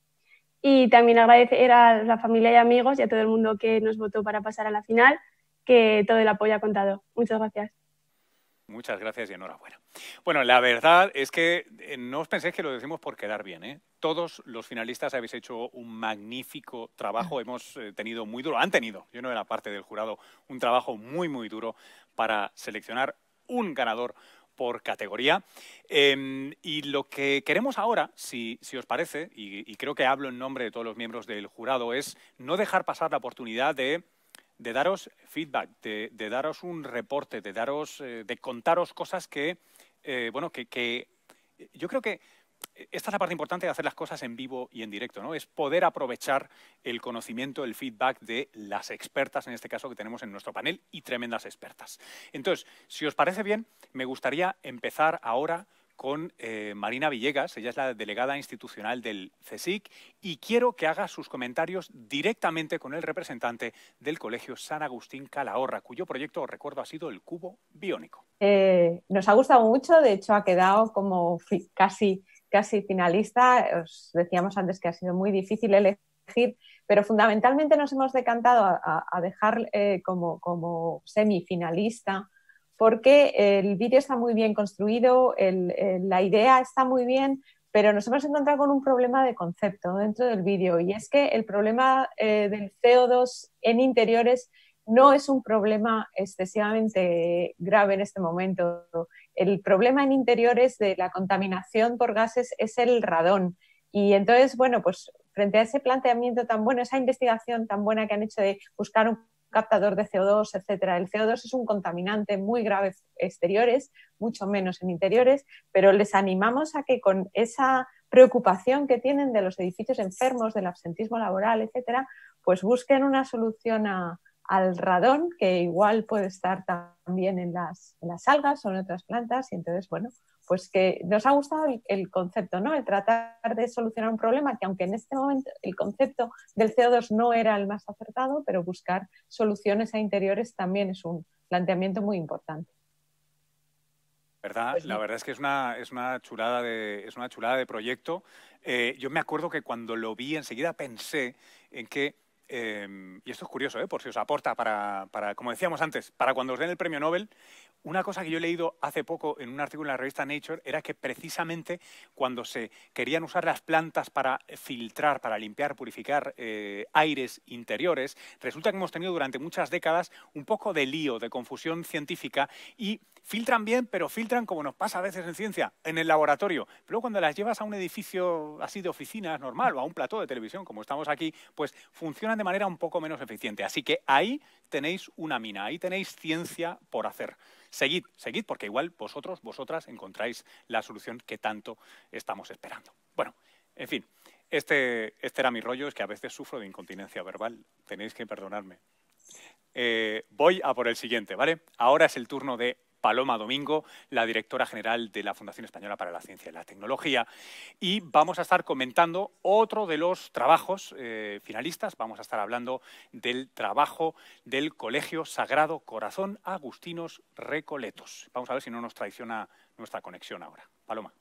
S3: Y también agradecer a la familia y amigos y a todo el mundo que nos votó para pasar a la final, que todo el apoyo ha contado. Muchas gracias.
S1: Muchas gracias y enhorabuena. Bueno, la verdad es que eh, no os penséis que lo decimos por quedar bien. ¿eh? Todos los finalistas habéis hecho un magnífico trabajo. Mm. Hemos eh, tenido muy duro, han tenido, yo no era parte del jurado, un trabajo muy, muy duro para seleccionar un ganador por categoría. Em, y lo que queremos ahora, si, si os parece, y, creo que hablo en nombre de todos los miembros del jurado, es no dejar pasar la oportunidad de de daros feedback, de, daros un reporte, de daros, eh, de contaros cosas que, eh, bueno, que, que, yo creo que esta es la parte importante de hacer las cosas en vivo y en directo, ¿no? Es poder aprovechar el conocimiento, el feedback de las expertas, en este caso, que tenemos en nuestro panel y tremendas expertas. Entonces, si os parece bien, me gustaría empezar ahora con eh, Marina Villegas, ella es la delegada institucional del CSIC, y quiero que haga sus comentarios directamente con el representante del Colegio San Agustín Calahorra, cuyo proyecto, os recuerdo, ha sido el cubo biónico.
S4: Eh, nos ha gustado mucho, de hecho ha quedado como casi, finalista, os decíamos antes que ha sido muy difícil elegir, pero fundamentalmente nos hemos decantado a, dejar eh, como semifinalista porque el vídeo está muy bien construido, eh, la idea está muy bien, pero nos hemos encontrado con un problema de concepto dentro del vídeo y es que el problema eh, del CO2 en interiores no es un problema excesivamente grave en este momento. El problema en interiores de la contaminación por gases es el radón. Y entonces, bueno, pues frente a ese planteamiento tan bueno, esa investigación tan buena que han hecho de buscar un captador de CO2, etcétera. El CO2 es un contaminante muy grave exteriores, mucho menos en interiores, pero les animamos a que con esa preocupación que tienen de los edificios enfermos, del absentismo laboral, etcétera, pues busquen una solución a, al radón, que igual puede estar también en las, algas o en otras plantas. Y entonces, bueno, pues que nos ha gustado el, concepto, ¿no? El tratar de solucionar un problema que aunque en este momento el concepto del CO2 no era el más acertado, pero buscar soluciones a interiores también es un planteamiento muy importante.
S1: ¿Verdad? Pues la verdad es que es una, es una, chulada, de, es una chulada de proyecto. Eh, yo me acuerdo que cuando lo vi enseguida pensé en que Em, y esto es curioso, ¿eh? por si os aporta para, para, como decíamos antes, para cuando os den el premio Nobel una cosa que yo he leído hace poco en un artículo en la revista Nature era que precisamente cuando se querían usar las plantas para filtrar, para limpiar, purificar eh, aires interiores, resulta que hemos tenido durante muchas décadas un poco de lío, de confusión científica y filtran bien, pero filtran como nos pasa a veces en ciencia, en el laboratorio. Pero cuando las llevas a un edificio así de oficinas normal o a un plató de televisión como estamos aquí, pues funcionan de manera un poco menos eficiente. Así que ahí tenéis una mina, ahí tenéis ciencia por hacer seguid, seguid, porque igual vosotros, vosotras encontráis la solución que tanto estamos esperando. Bueno, en fin, este, este era mi rollo, es que a veces sufro de incontinencia verbal, tenéis que perdonarme. Eh, voy a por el siguiente, ¿vale? Ahora es el turno de Paloma Domingo, la directora general de la Fundación Española para la Ciencia y la Tecnología. Y vamos a estar comentando otro de los trabajos eh, finalistas. Vamos a estar hablando del trabajo del Colegio Sagrado Corazón Agustinos Recoletos. Vamos a ver si no nos traiciona nuestra conexión ahora. Paloma.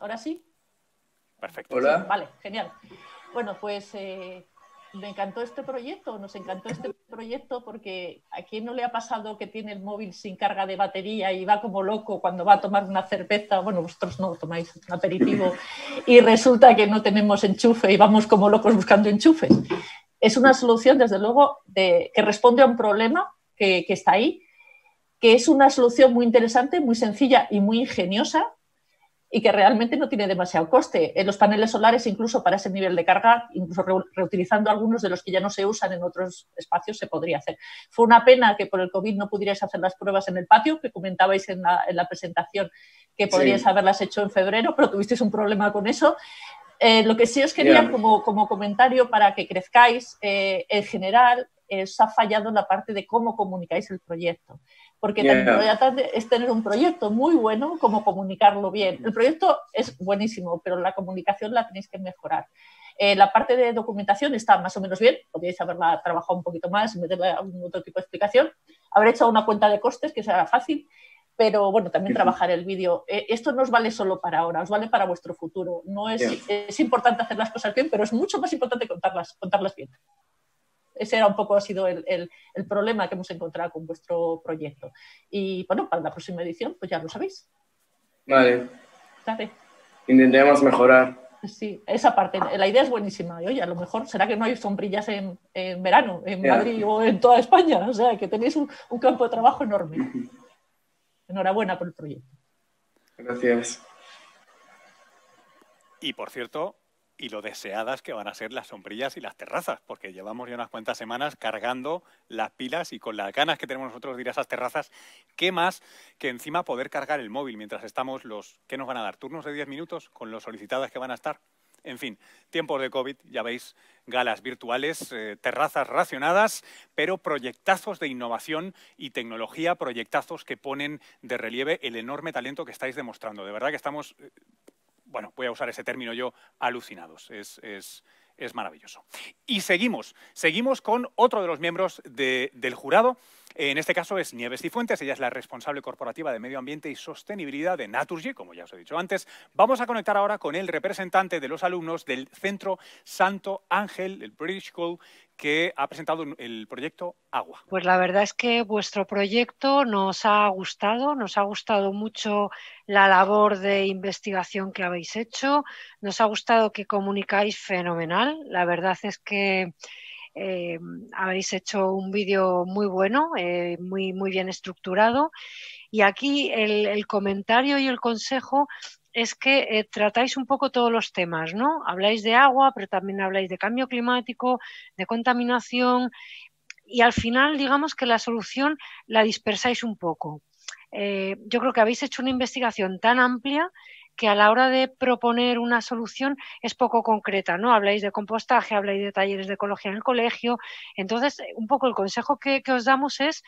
S1: ¿Ahora sí? Perfecto. Hola. Vale,
S3: genial. Bueno, pues eh, me encantó este proyecto, nos encantó este proyecto porque a quién no le ha pasado que tiene el móvil sin carga de batería y va como loco cuando va a tomar una cerveza, bueno, vosotros no tomáis un aperitivo y resulta que no tenemos enchufe y vamos como locos buscando enchufes. Es una solución, desde luego, que responde a un problema que está ahí, que es una solución muy interesante, muy sencilla y muy ingeniosa, y que realmente no tiene demasiado coste. En eh, los paneles solares, incluso para ese nivel de carga, incluso reutilizando algunos de los que ya no se usan en otros espacios, se podría hacer. Fue una pena que por el COVID no pudierais hacer las pruebas en el patio, que comentabais en la, presentación que podríais haberlas hecho en febrero, pero tuvisteis un problema con eso. Eh, lo que sí os quería como, comentario para que crezcáis, eh, en general, os ha fallado la parte de cómo comunicáis el proyecto porque es tener un proyecto muy bueno como comunicarlo bien. El proyecto es buenísimo, pero la comunicación la tenéis que mejorar. Eh, la parte de documentación está más o menos bien, podéis haberla trabajado un poquito más, meterle algún otro tipo de explicación, haber hecho una cuenta de costes que sea fácil, pero bueno, también trabajar el vídeo. Eh, esto no os vale solo para ahora, os vale para vuestro futuro. No es, es importante hacer las cosas bien, pero es mucho más importante contarlas, contarlas bien ese era un poco ha sido el, el, el, problema que hemos encontrado con vuestro proyecto. Y bueno, para la próxima edición, pues ya lo sabéis. Vale. Dale. mejorar. Sí, esa parte. La idea es buenísima. Y oye, a lo mejor será que no hay sombrillas en, verano, en Madrid o en toda España. O sea, que tenéis un campo de trabajo enorme. Enhorabuena por el proyecto.
S1: Gracias. Y por cierto, y lo deseadas que van a ser las sombrillas y las terrazas, porque llevamos ya unas cuantas semanas cargando las pilas y con las ganas que tenemos nosotros de ir a esas terrazas, ¿qué más que encima poder cargar el móvil mientras estamos los, ¿qué nos van a dar? ¿Turnos de 10 minutos con los solicitadas que van a estar? En fin, tiempos de COVID, ya veis, galas virtuales, eh, terrazas racionadas, pero proyectazos de innovación y tecnología, proyectazos que ponen de relieve el enorme talento que estáis demostrando. De verdad que estamos eh, bueno, voy a usar ese término yo, alucinados. Es, maravilloso. Y seguimos, seguimos con otro de los miembros del jurado, en este caso es Nieves Cifuentes, ella es la responsable corporativa de Medio Ambiente y Sostenibilidad de Naturgy, como ya os he dicho antes. Vamos a conectar ahora con el representante de los alumnos del Centro Santo Ángel, el British School, que ha presentado el proyecto Agua.
S5: Pues la verdad es que vuestro proyecto nos ha gustado, nos ha gustado mucho la labor de investigación que habéis hecho, nos ha gustado que comunicáis fenomenal. La verdad es que eh, habéis hecho un vídeo muy bueno, eh, muy, muy bien estructurado. Y aquí el, comentario y el consejo es que eh, tratáis un poco todos los temas, ¿no? Habláis de agua, pero también habláis de cambio climático, de contaminación y al final digamos que la solución la dispersáis un poco. yo creo que habéis hecho una investigación tan amplia que a la hora de proponer una solución es poco concreta, ¿no? Habláis de compostaje, habláis de talleres de ecología en el colegio. Entonces, un poco el consejo que, que os damos es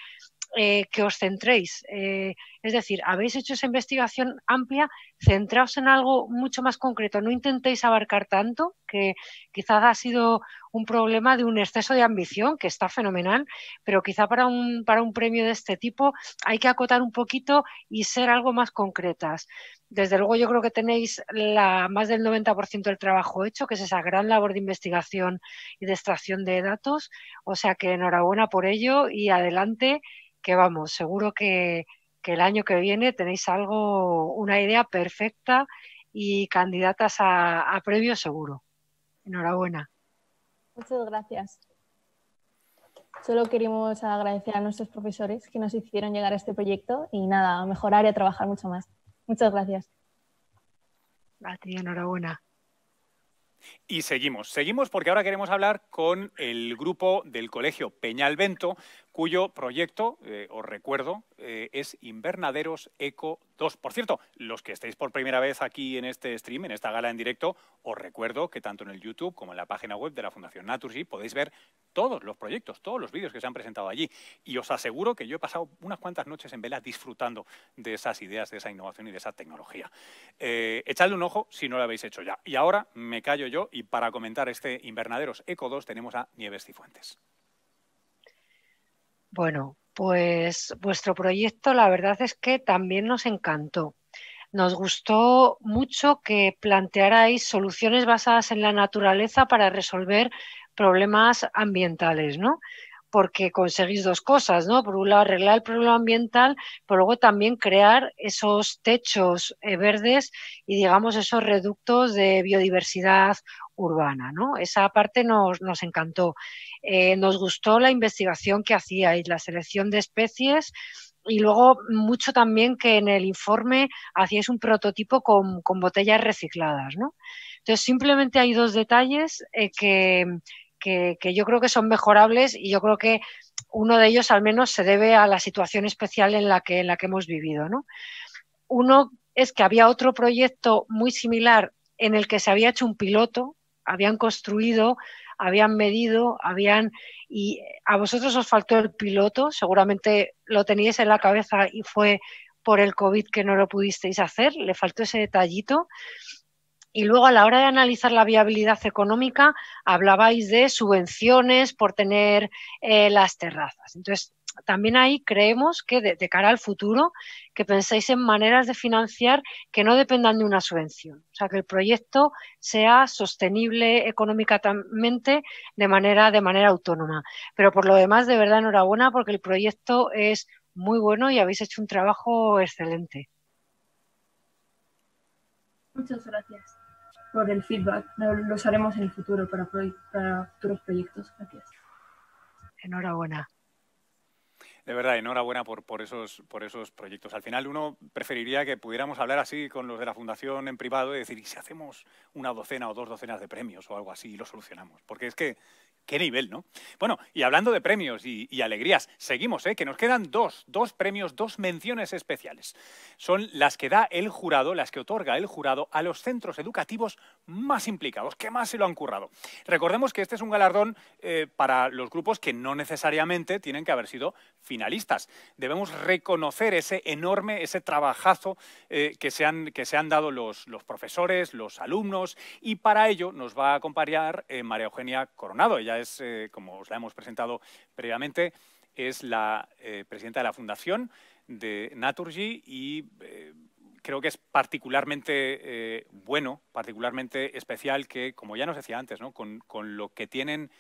S5: eh, que os centréis. Eh, es decir, habéis hecho esa investigación amplia, centraos en algo mucho más concreto. No intentéis abarcar tanto, que quizás ha sido un problema de un exceso de ambición, que está fenomenal, pero quizá para un, para un premio de este tipo hay que acotar un poquito y ser algo más concretas. Desde luego yo creo que tenéis la, más del 90% del trabajo hecho, que es esa gran labor de investigación y de extracción de datos. O sea que enhorabuena por ello y adelante que vamos, seguro que, el año que viene tenéis algo, una idea perfecta y candidatas a, a premio seguro. Enhorabuena.
S6: Muchas gracias.
S5: Solo
S2: queremos agradecer a nuestros profesores que nos hicieron llegar a este proyecto y nada, mejorar y a trabajar mucho más. Muchas gracias.
S5: A enhorabuena.
S1: Y seguimos, seguimos porque ahora queremos hablar con el grupo del Colegio Peñalvento, cuyo proyecto, eh, os recuerdo, eh, es Invernaderos Eco 2. Por cierto, los que estéis por primera vez aquí en este stream, en esta gala en directo, os recuerdo que tanto en el YouTube como en la página web de la Fundación Naturgy podéis ver todos los proyectos, todos los vídeos que se han presentado allí. Y os aseguro que yo he pasado unas cuantas noches en vela disfrutando de esas ideas, de esa innovación y de esa tecnología. Eh, echadle un ojo si no lo habéis hecho ya. Y ahora me callo yo y para comentar este Invernaderos Eco 2 tenemos a Nieves Cifuentes.
S5: Bueno, pues vuestro proyecto la verdad es que también nos encantó. Nos gustó mucho que plantearais soluciones basadas en la naturaleza para resolver problemas ambientales, ¿no? porque conseguís dos cosas, ¿no? Por un lado, arreglar el problema ambiental, pero luego también crear esos techos eh, verdes y, digamos, esos reductos de biodiversidad urbana, ¿no? Esa parte nos, encantó. Eh, nos gustó la investigación que hacíais, la selección de especies y luego mucho también que en el informe hacíais un prototipo con, botellas recicladas, ¿no? Entonces, simplemente hay dos detalles eh, que, que, yo creo que son mejorables y yo creo que uno de ellos al menos se debe a la situación especial en la que, en la que hemos vivido. ¿no? Uno es que había otro proyecto muy similar en el que se había hecho un piloto, habían construido, habían medido, habían... Y a vosotros os faltó el piloto, seguramente lo teníais en la cabeza y fue por el COVID que no lo pudisteis hacer, le faltó ese detallito. Y luego a la hora de analizar la viabilidad económica, hablabais de subvenciones por tener eh, las terrazas. Entonces, también ahí creemos que de, cara al futuro, que penséis en maneras de financiar que no dependan de una subvención. O sea, que el proyecto sea sostenible económicamente de manera, de manera autónoma. Pero por lo demás, de verdad, enhorabuena porque el proyecto es muy bueno y habéis hecho un trabajo excelente.
S3: Muchas gracias
S5: por el feedback. Lo usaremos en el futuro para, futuros proyectos. Gracias. Enhorabuena.
S1: De verdad, enhorabuena por, por, esos, por esos proyectos. Al final uno preferiría que pudiéramos hablar así con los de la Fundación en privado y decir, ¿y si hacemos una docena o dos docenas de premios o algo así y lo solucionamos? Porque es que Qué nivel, ¿no? Bueno, y hablando de premios y, alegrías, seguimos, ¿eh? que nos quedan dos, dos premios, dos menciones especiales. Son las que da el jurado, las que otorga el jurado a los centros educativos más implicados, que más se lo han currado. Recordemos que este es un galardón eh, para los grupos que no necesariamente tienen que haber sido finalistas. Debemos reconocer ese enorme, ese trabajazo eh, que, se han, que se han dado los, los profesores, los alumnos, y para ello nos va a acompañar eh, María Eugenia Coronado. Ella es, eh, como os la hemos presentado previamente, es la eh, presidenta de la Fundación de Naturgy y eh, creo que es particularmente bueno, particularmente especial que, como ya nos decía antes, con, lo que tienen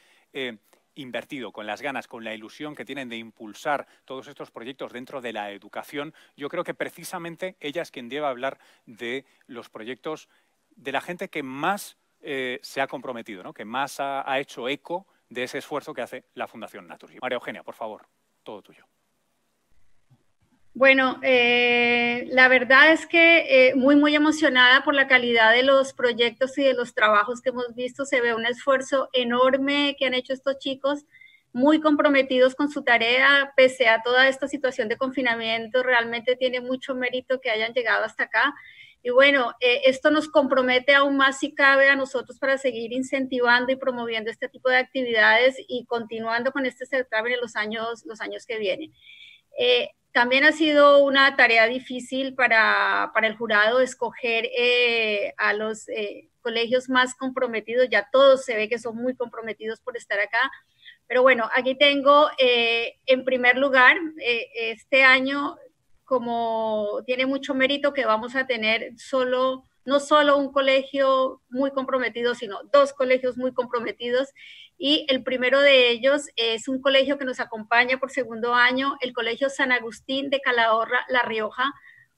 S1: invertido, con las ganas, con la ilusión que tienen de impulsar todos estos proyectos dentro de la educación, yo creo que precisamente ella es quien debe hablar de los proyectos de la gente que más eh, se ha comprometido, ¿no? que más ha, hecho eco de ese esfuerzo que hace la Fundación Naturgy. María Eugenia, por favor, todo tuyo.
S2: Bueno, eh, la verdad es que eh, muy, muy emocionada por la calidad de los proyectos y de los trabajos que hemos visto. Se ve un esfuerzo enorme que han hecho estos chicos, muy comprometidos con su tarea, pese a toda esta situación de confinamiento. Realmente tiene mucho mérito que hayan llegado hasta acá. Y bueno, eh, esto nos compromete aún más si cabe a nosotros para seguir incentivando y promoviendo este tipo de actividades y continuando con este certamen en los años, los años que vienen. Eh, también ha sido una tarea difícil para, el jurado escoger eh, a los colegios más comprometidos. Ya todos se ve que son muy comprometidos por estar acá. Pero bueno, aquí tengo en primer lugar, este año como tiene mucho mérito que vamos a tener solo no solo un colegio muy comprometido, sino dos colegios muy comprometidos. Y el primero de ellos es un colegio que nos acompaña por segundo año, el Colegio San Agustín de Calahorra, La Rioja,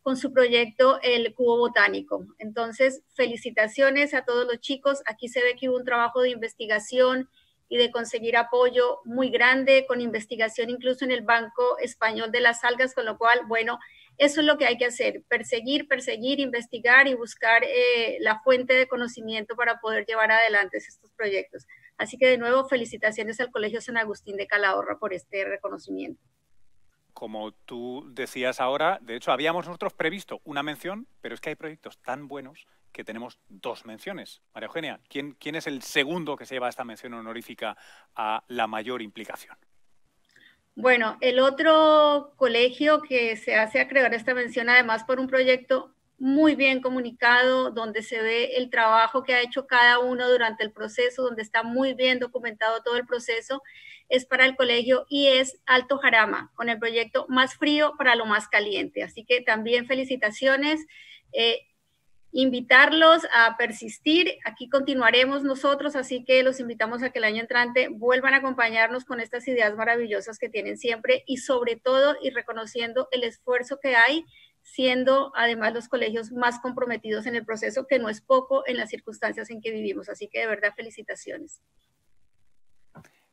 S2: con su proyecto El Cubo Botánico. Entonces, felicitaciones a todos los chicos. Aquí se ve que hubo un trabajo de investigación y de conseguir apoyo muy grande con investigación incluso en el Banco Español de las Algas, con lo cual, bueno, eso es lo que hay que hacer, perseguir, perseguir, investigar y buscar eh, la fuente de conocimiento para poder llevar adelante estos proyectos. Así que de nuevo, felicitaciones al Colegio San Agustín de Calahorra por este
S1: reconocimiento. Como tú decías ahora, de hecho, habíamos nosotros previsto una mención, pero es que hay proyectos tan buenos que tenemos dos menciones. María Eugenia, ¿quién, ¿quién es el segundo que se lleva esta mención honorífica a la mayor implicación?
S2: Bueno, el otro colegio que se hace acreedor esta mención, además por un proyecto muy bien comunicado, donde se ve el trabajo que ha hecho cada uno durante el proceso, donde está muy bien documentado todo el proceso, es para el colegio y es Alto Jarama, con el proyecto Más Frío para lo Más Caliente. Así que también felicitaciones. Eh, invitarlos a persistir. Aquí continuaremos nosotros, así que los invitamos a que el año entrante vuelvan a acompañarnos con estas ideas maravillosas que tienen siempre y sobre todo y reconociendo el esfuerzo que hay siendo además los colegios más comprometidos en el proceso, que no es poco en las circunstancias en que vivimos. Así que de verdad, felicitaciones.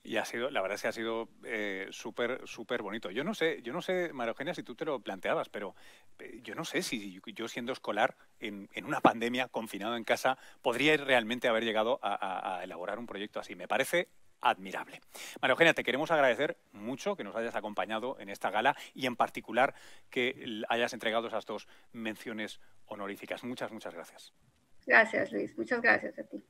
S1: Y ha sido, la verdad es que ha sido eh, súper, súper bonito. Yo no sé, yo no sé, María si tú te lo planteabas, pero eh, yo no sé si yo siendo escolar en, una pandemia, confinado en casa, podría realmente haber llegado a, elaborar un proyecto así. Me parece admirable. María Eugenia, te queremos agradecer mucho que nos hayas acompañado en esta gala y en particular que hayas entregado esas dos menciones honoríficas. Muchas, muchas gracias.
S2: Gracias, Luis. Muchas gracias a ti.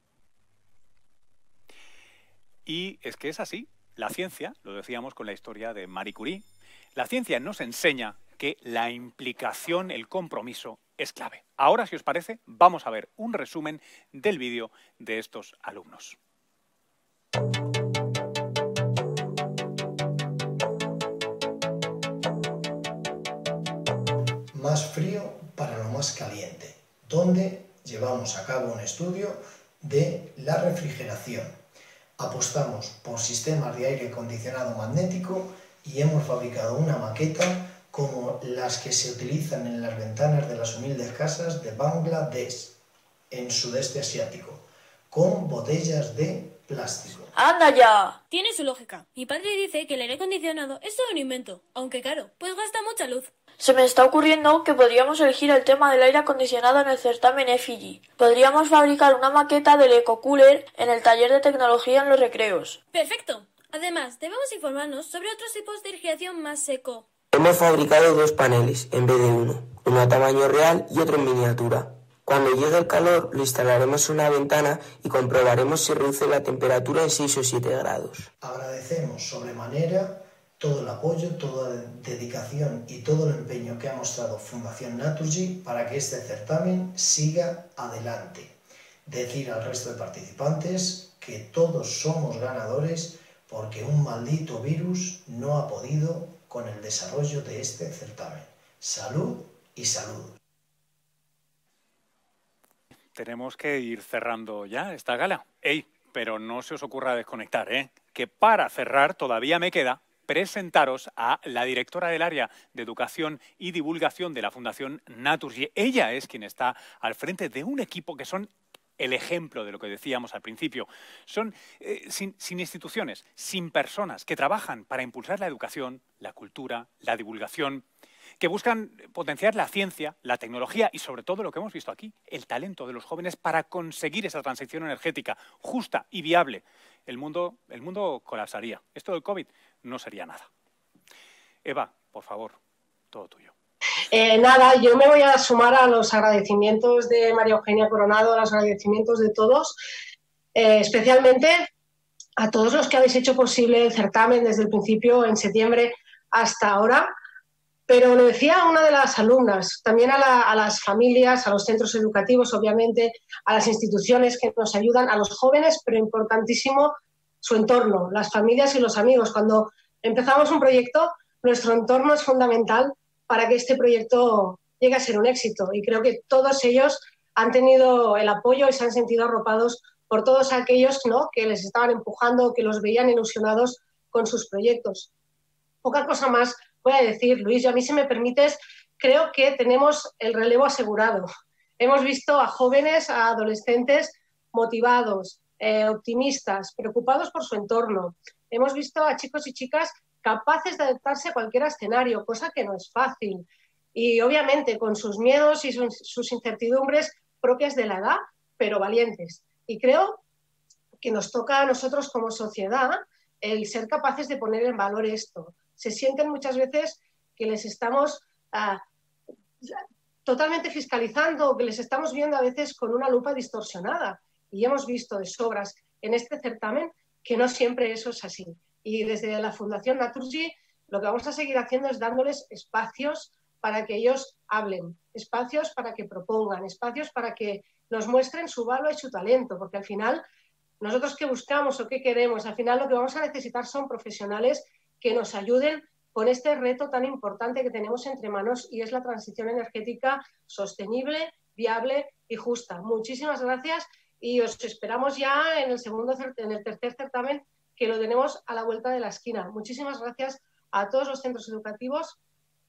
S1: Y es que es así. La ciencia, lo decíamos con la historia de Marie Curie, la ciencia nos enseña que la implicación, el compromiso, es clave. Ahora, si os parece, vamos a ver un resumen del vídeo de estos alumnos.
S3: Más frío para lo más caliente, donde llevamos a cabo un estudio de la refrigeración apostamos por sistemas de aire acondicionado magnético y hemos fabricado una maqueta como las que se utilizan en las ventanas de las humildes casas de Bangladesh, en sudeste asiático, con botellas de plástico. ¡Anda ya! Tiene su lógica. Mi padre dice que el aire acondicionado es todo un invento, aunque caro, pues gasta mucha luz. Se me está ocurriendo que podríamos elegir el tema del aire acondicionado en el certamen Fiji. Podríamos fabricar una maqueta del Eco Cooler en el taller de tecnología en los recreos.
S2: Perfecto. Además, debemos informarnos sobre otros tipos de irrigación más seco.
S6: Hemos fabricado dos paneles en vez de uno, uno a tamaño real y otro en miniatura. Cuando llegue el calor, lo instalaremos en una ventana y comprobaremos si reduce la temperatura en 6 o 7 grados.
S3: Agradecemos sobremanera todo el apoyo, toda la dedicación y todo el empeño que ha mostrado Fundación Naturgy para que este certamen siga adelante. Decir al resto de participantes que todos somos ganadores porque un maldito virus no ha podido con el desarrollo de este certamen. Salud y salud.
S1: Tenemos que ir cerrando ya esta gala. ¡Ey! Pero no se os ocurra desconectar, ¿eh? Que para cerrar todavía me queda presentaros a la directora del área de educación y divulgación de la Fundación Naturgy. Ella es quien está al frente de un equipo que son el ejemplo de lo que decíamos al principio. Son eh, sin, instituciones, sin personas que trabajan para impulsar la educación, la cultura, la divulgación, que buscan potenciar la ciencia, la tecnología y sobre todo lo que hemos visto aquí, el talento de los jóvenes para conseguir esa transición energética justa y viable. El mundo, el mundo colapsaría. Esto del COVID no sería nada. Eva, por favor, todo tuyo.
S7: Eh, nada, yo me voy a sumar a los agradecimientos de María Eugenia Coronado, a los agradecimientos de todos, eh, especialmente a todos los que habéis hecho posible el certamen desde el principio, en septiembre hasta ahora. Pero lo decía una de las alumnas, también a, a, las familias, a los centros educativos, obviamente, a las instituciones que nos ayudan, a los jóvenes, pero importantísimo su entorno, las familias y los amigos. Cuando empezamos un proyecto, nuestro entorno es fundamental para que este proyecto llegue a ser un éxito. Y creo que todos ellos han tenido el apoyo y se han sentido arropados por todos aquellos ¿no? que les estaban empujando, que los veían ilusionados con sus proyectos. Poca cosa más voy a decir, Luis, y a mí si me permites, creo que tenemos el relevo asegurado. Hemos visto a jóvenes, a adolescentes motivados, eh, optimistas, preocupados por su entorno. Hemos visto a chicos y chicas capaces de adaptarse a cualquier escenario, cosa que no es fácil. Y obviamente con sus miedos y sus, incertidumbres propias de la edad, pero valientes. Y creo que nos toca a nosotros como sociedad el ser capaces de poner en valor esto. Se sienten muchas veces que les estamos ah, totalmente fiscalizando, que les estamos viendo a veces con una lupa distorsionada y hemos visto de sobras en este certamen que no siempre eso es así. Y desde la Fundación Naturgy lo que vamos a seguir haciendo es dándoles espacios para que ellos hablen, espacios para que propongan, espacios para que nos muestren su valor y su talento, porque al final nosotros qué buscamos o qué queremos, al final lo que vamos a necesitar son profesionales que nos ayuden con este reto tan importante que tenemos entre manos y es la transición energética sostenible, viable y justa. Muchísimas gracias y os esperamos ya en el segundo, en el tercer certamen que lo tenemos a la vuelta de la esquina. Muchísimas gracias a todos los centros educativos,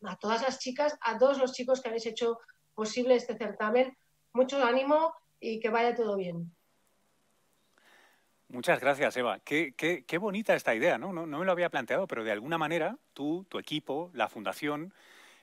S7: a todas las chicas, a todos los chicos que habéis hecho posible este certamen. Mucho ánimo y que vaya todo bien.
S1: Muchas gracias, Eva. Qué, qué, bonita esta idea, ¿no? ¿no? me lo había planteado, pero de alguna manera tú, tu equipo, la fundación,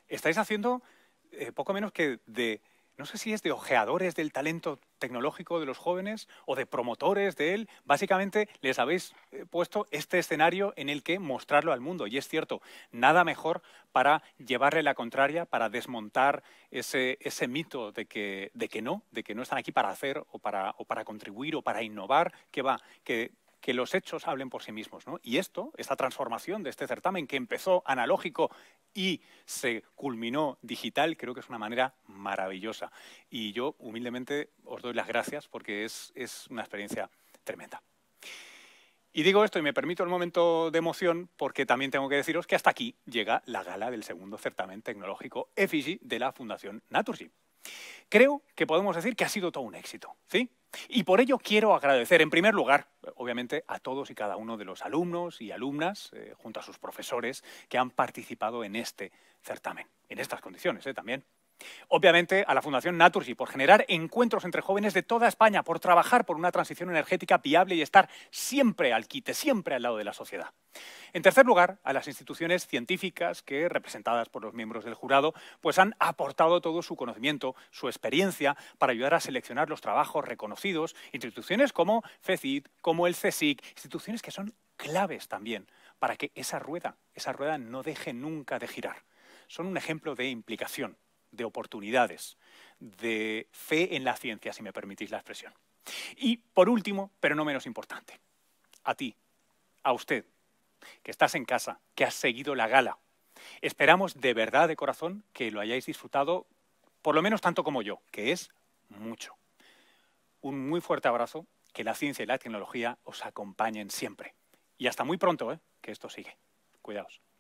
S1: estáis haciendo eh, poco menos que de no sé si es de ojeadores del talento tecnológico de los jóvenes o de promotores de él. Básicamente les habéis eh, puesto este escenario en el que mostrarlo al mundo. Y es cierto, nada mejor para llevarle la contraria, para desmontar ese, mito de que, de que no, de que no están aquí para hacer o para, o para contribuir o para innovar, que va, que que los hechos hablen por sí mismos. ¿no? Y esto, esta transformación de este certamen que empezó analógico y se culminó digital, creo que es una manera maravillosa. Y yo humildemente os doy las gracias porque es, una experiencia tremenda. Y digo esto y me permito el momento de emoción porque también tengo que deciros que hasta aquí llega la gala del segundo certamen tecnológico EFIGI de la Fundación Naturgy. Creo que podemos decir que ha sido todo un éxito, ¿sí? Y por ello quiero agradecer, en primer lugar, obviamente, a todos y cada uno de los alumnos y alumnas, eh, junto a sus profesores, que han participado en este certamen, en estas condiciones ¿eh? también. Obviamente a la Fundación Naturgy por generar encuentros entre jóvenes de toda España, por trabajar por una transición energética viable y estar siempre al quite, siempre al lado de la sociedad. En tercer lugar, a las instituciones científicas que, representadas por los miembros del jurado, pues han aportado todo su conocimiento, su experiencia para ayudar a seleccionar los trabajos reconocidos, instituciones como FECID, como el CSIC, instituciones que son claves también para que esa rueda, esa rueda no deje nunca de girar. Son un ejemplo de implicación de oportunidades, de fe en la ciencia, si me permitís la expresión. Y por último, pero no menos importante, a ti, a usted, que estás en casa, que has seguido la gala. Esperamos de verdad, de corazón, que lo hayáis disfrutado, por lo menos tanto como yo, que es mucho. Un muy fuerte abrazo, que la ciencia y la tecnología os acompañen siempre. Y hasta muy pronto, ¿eh? que esto sigue. Cuidaos.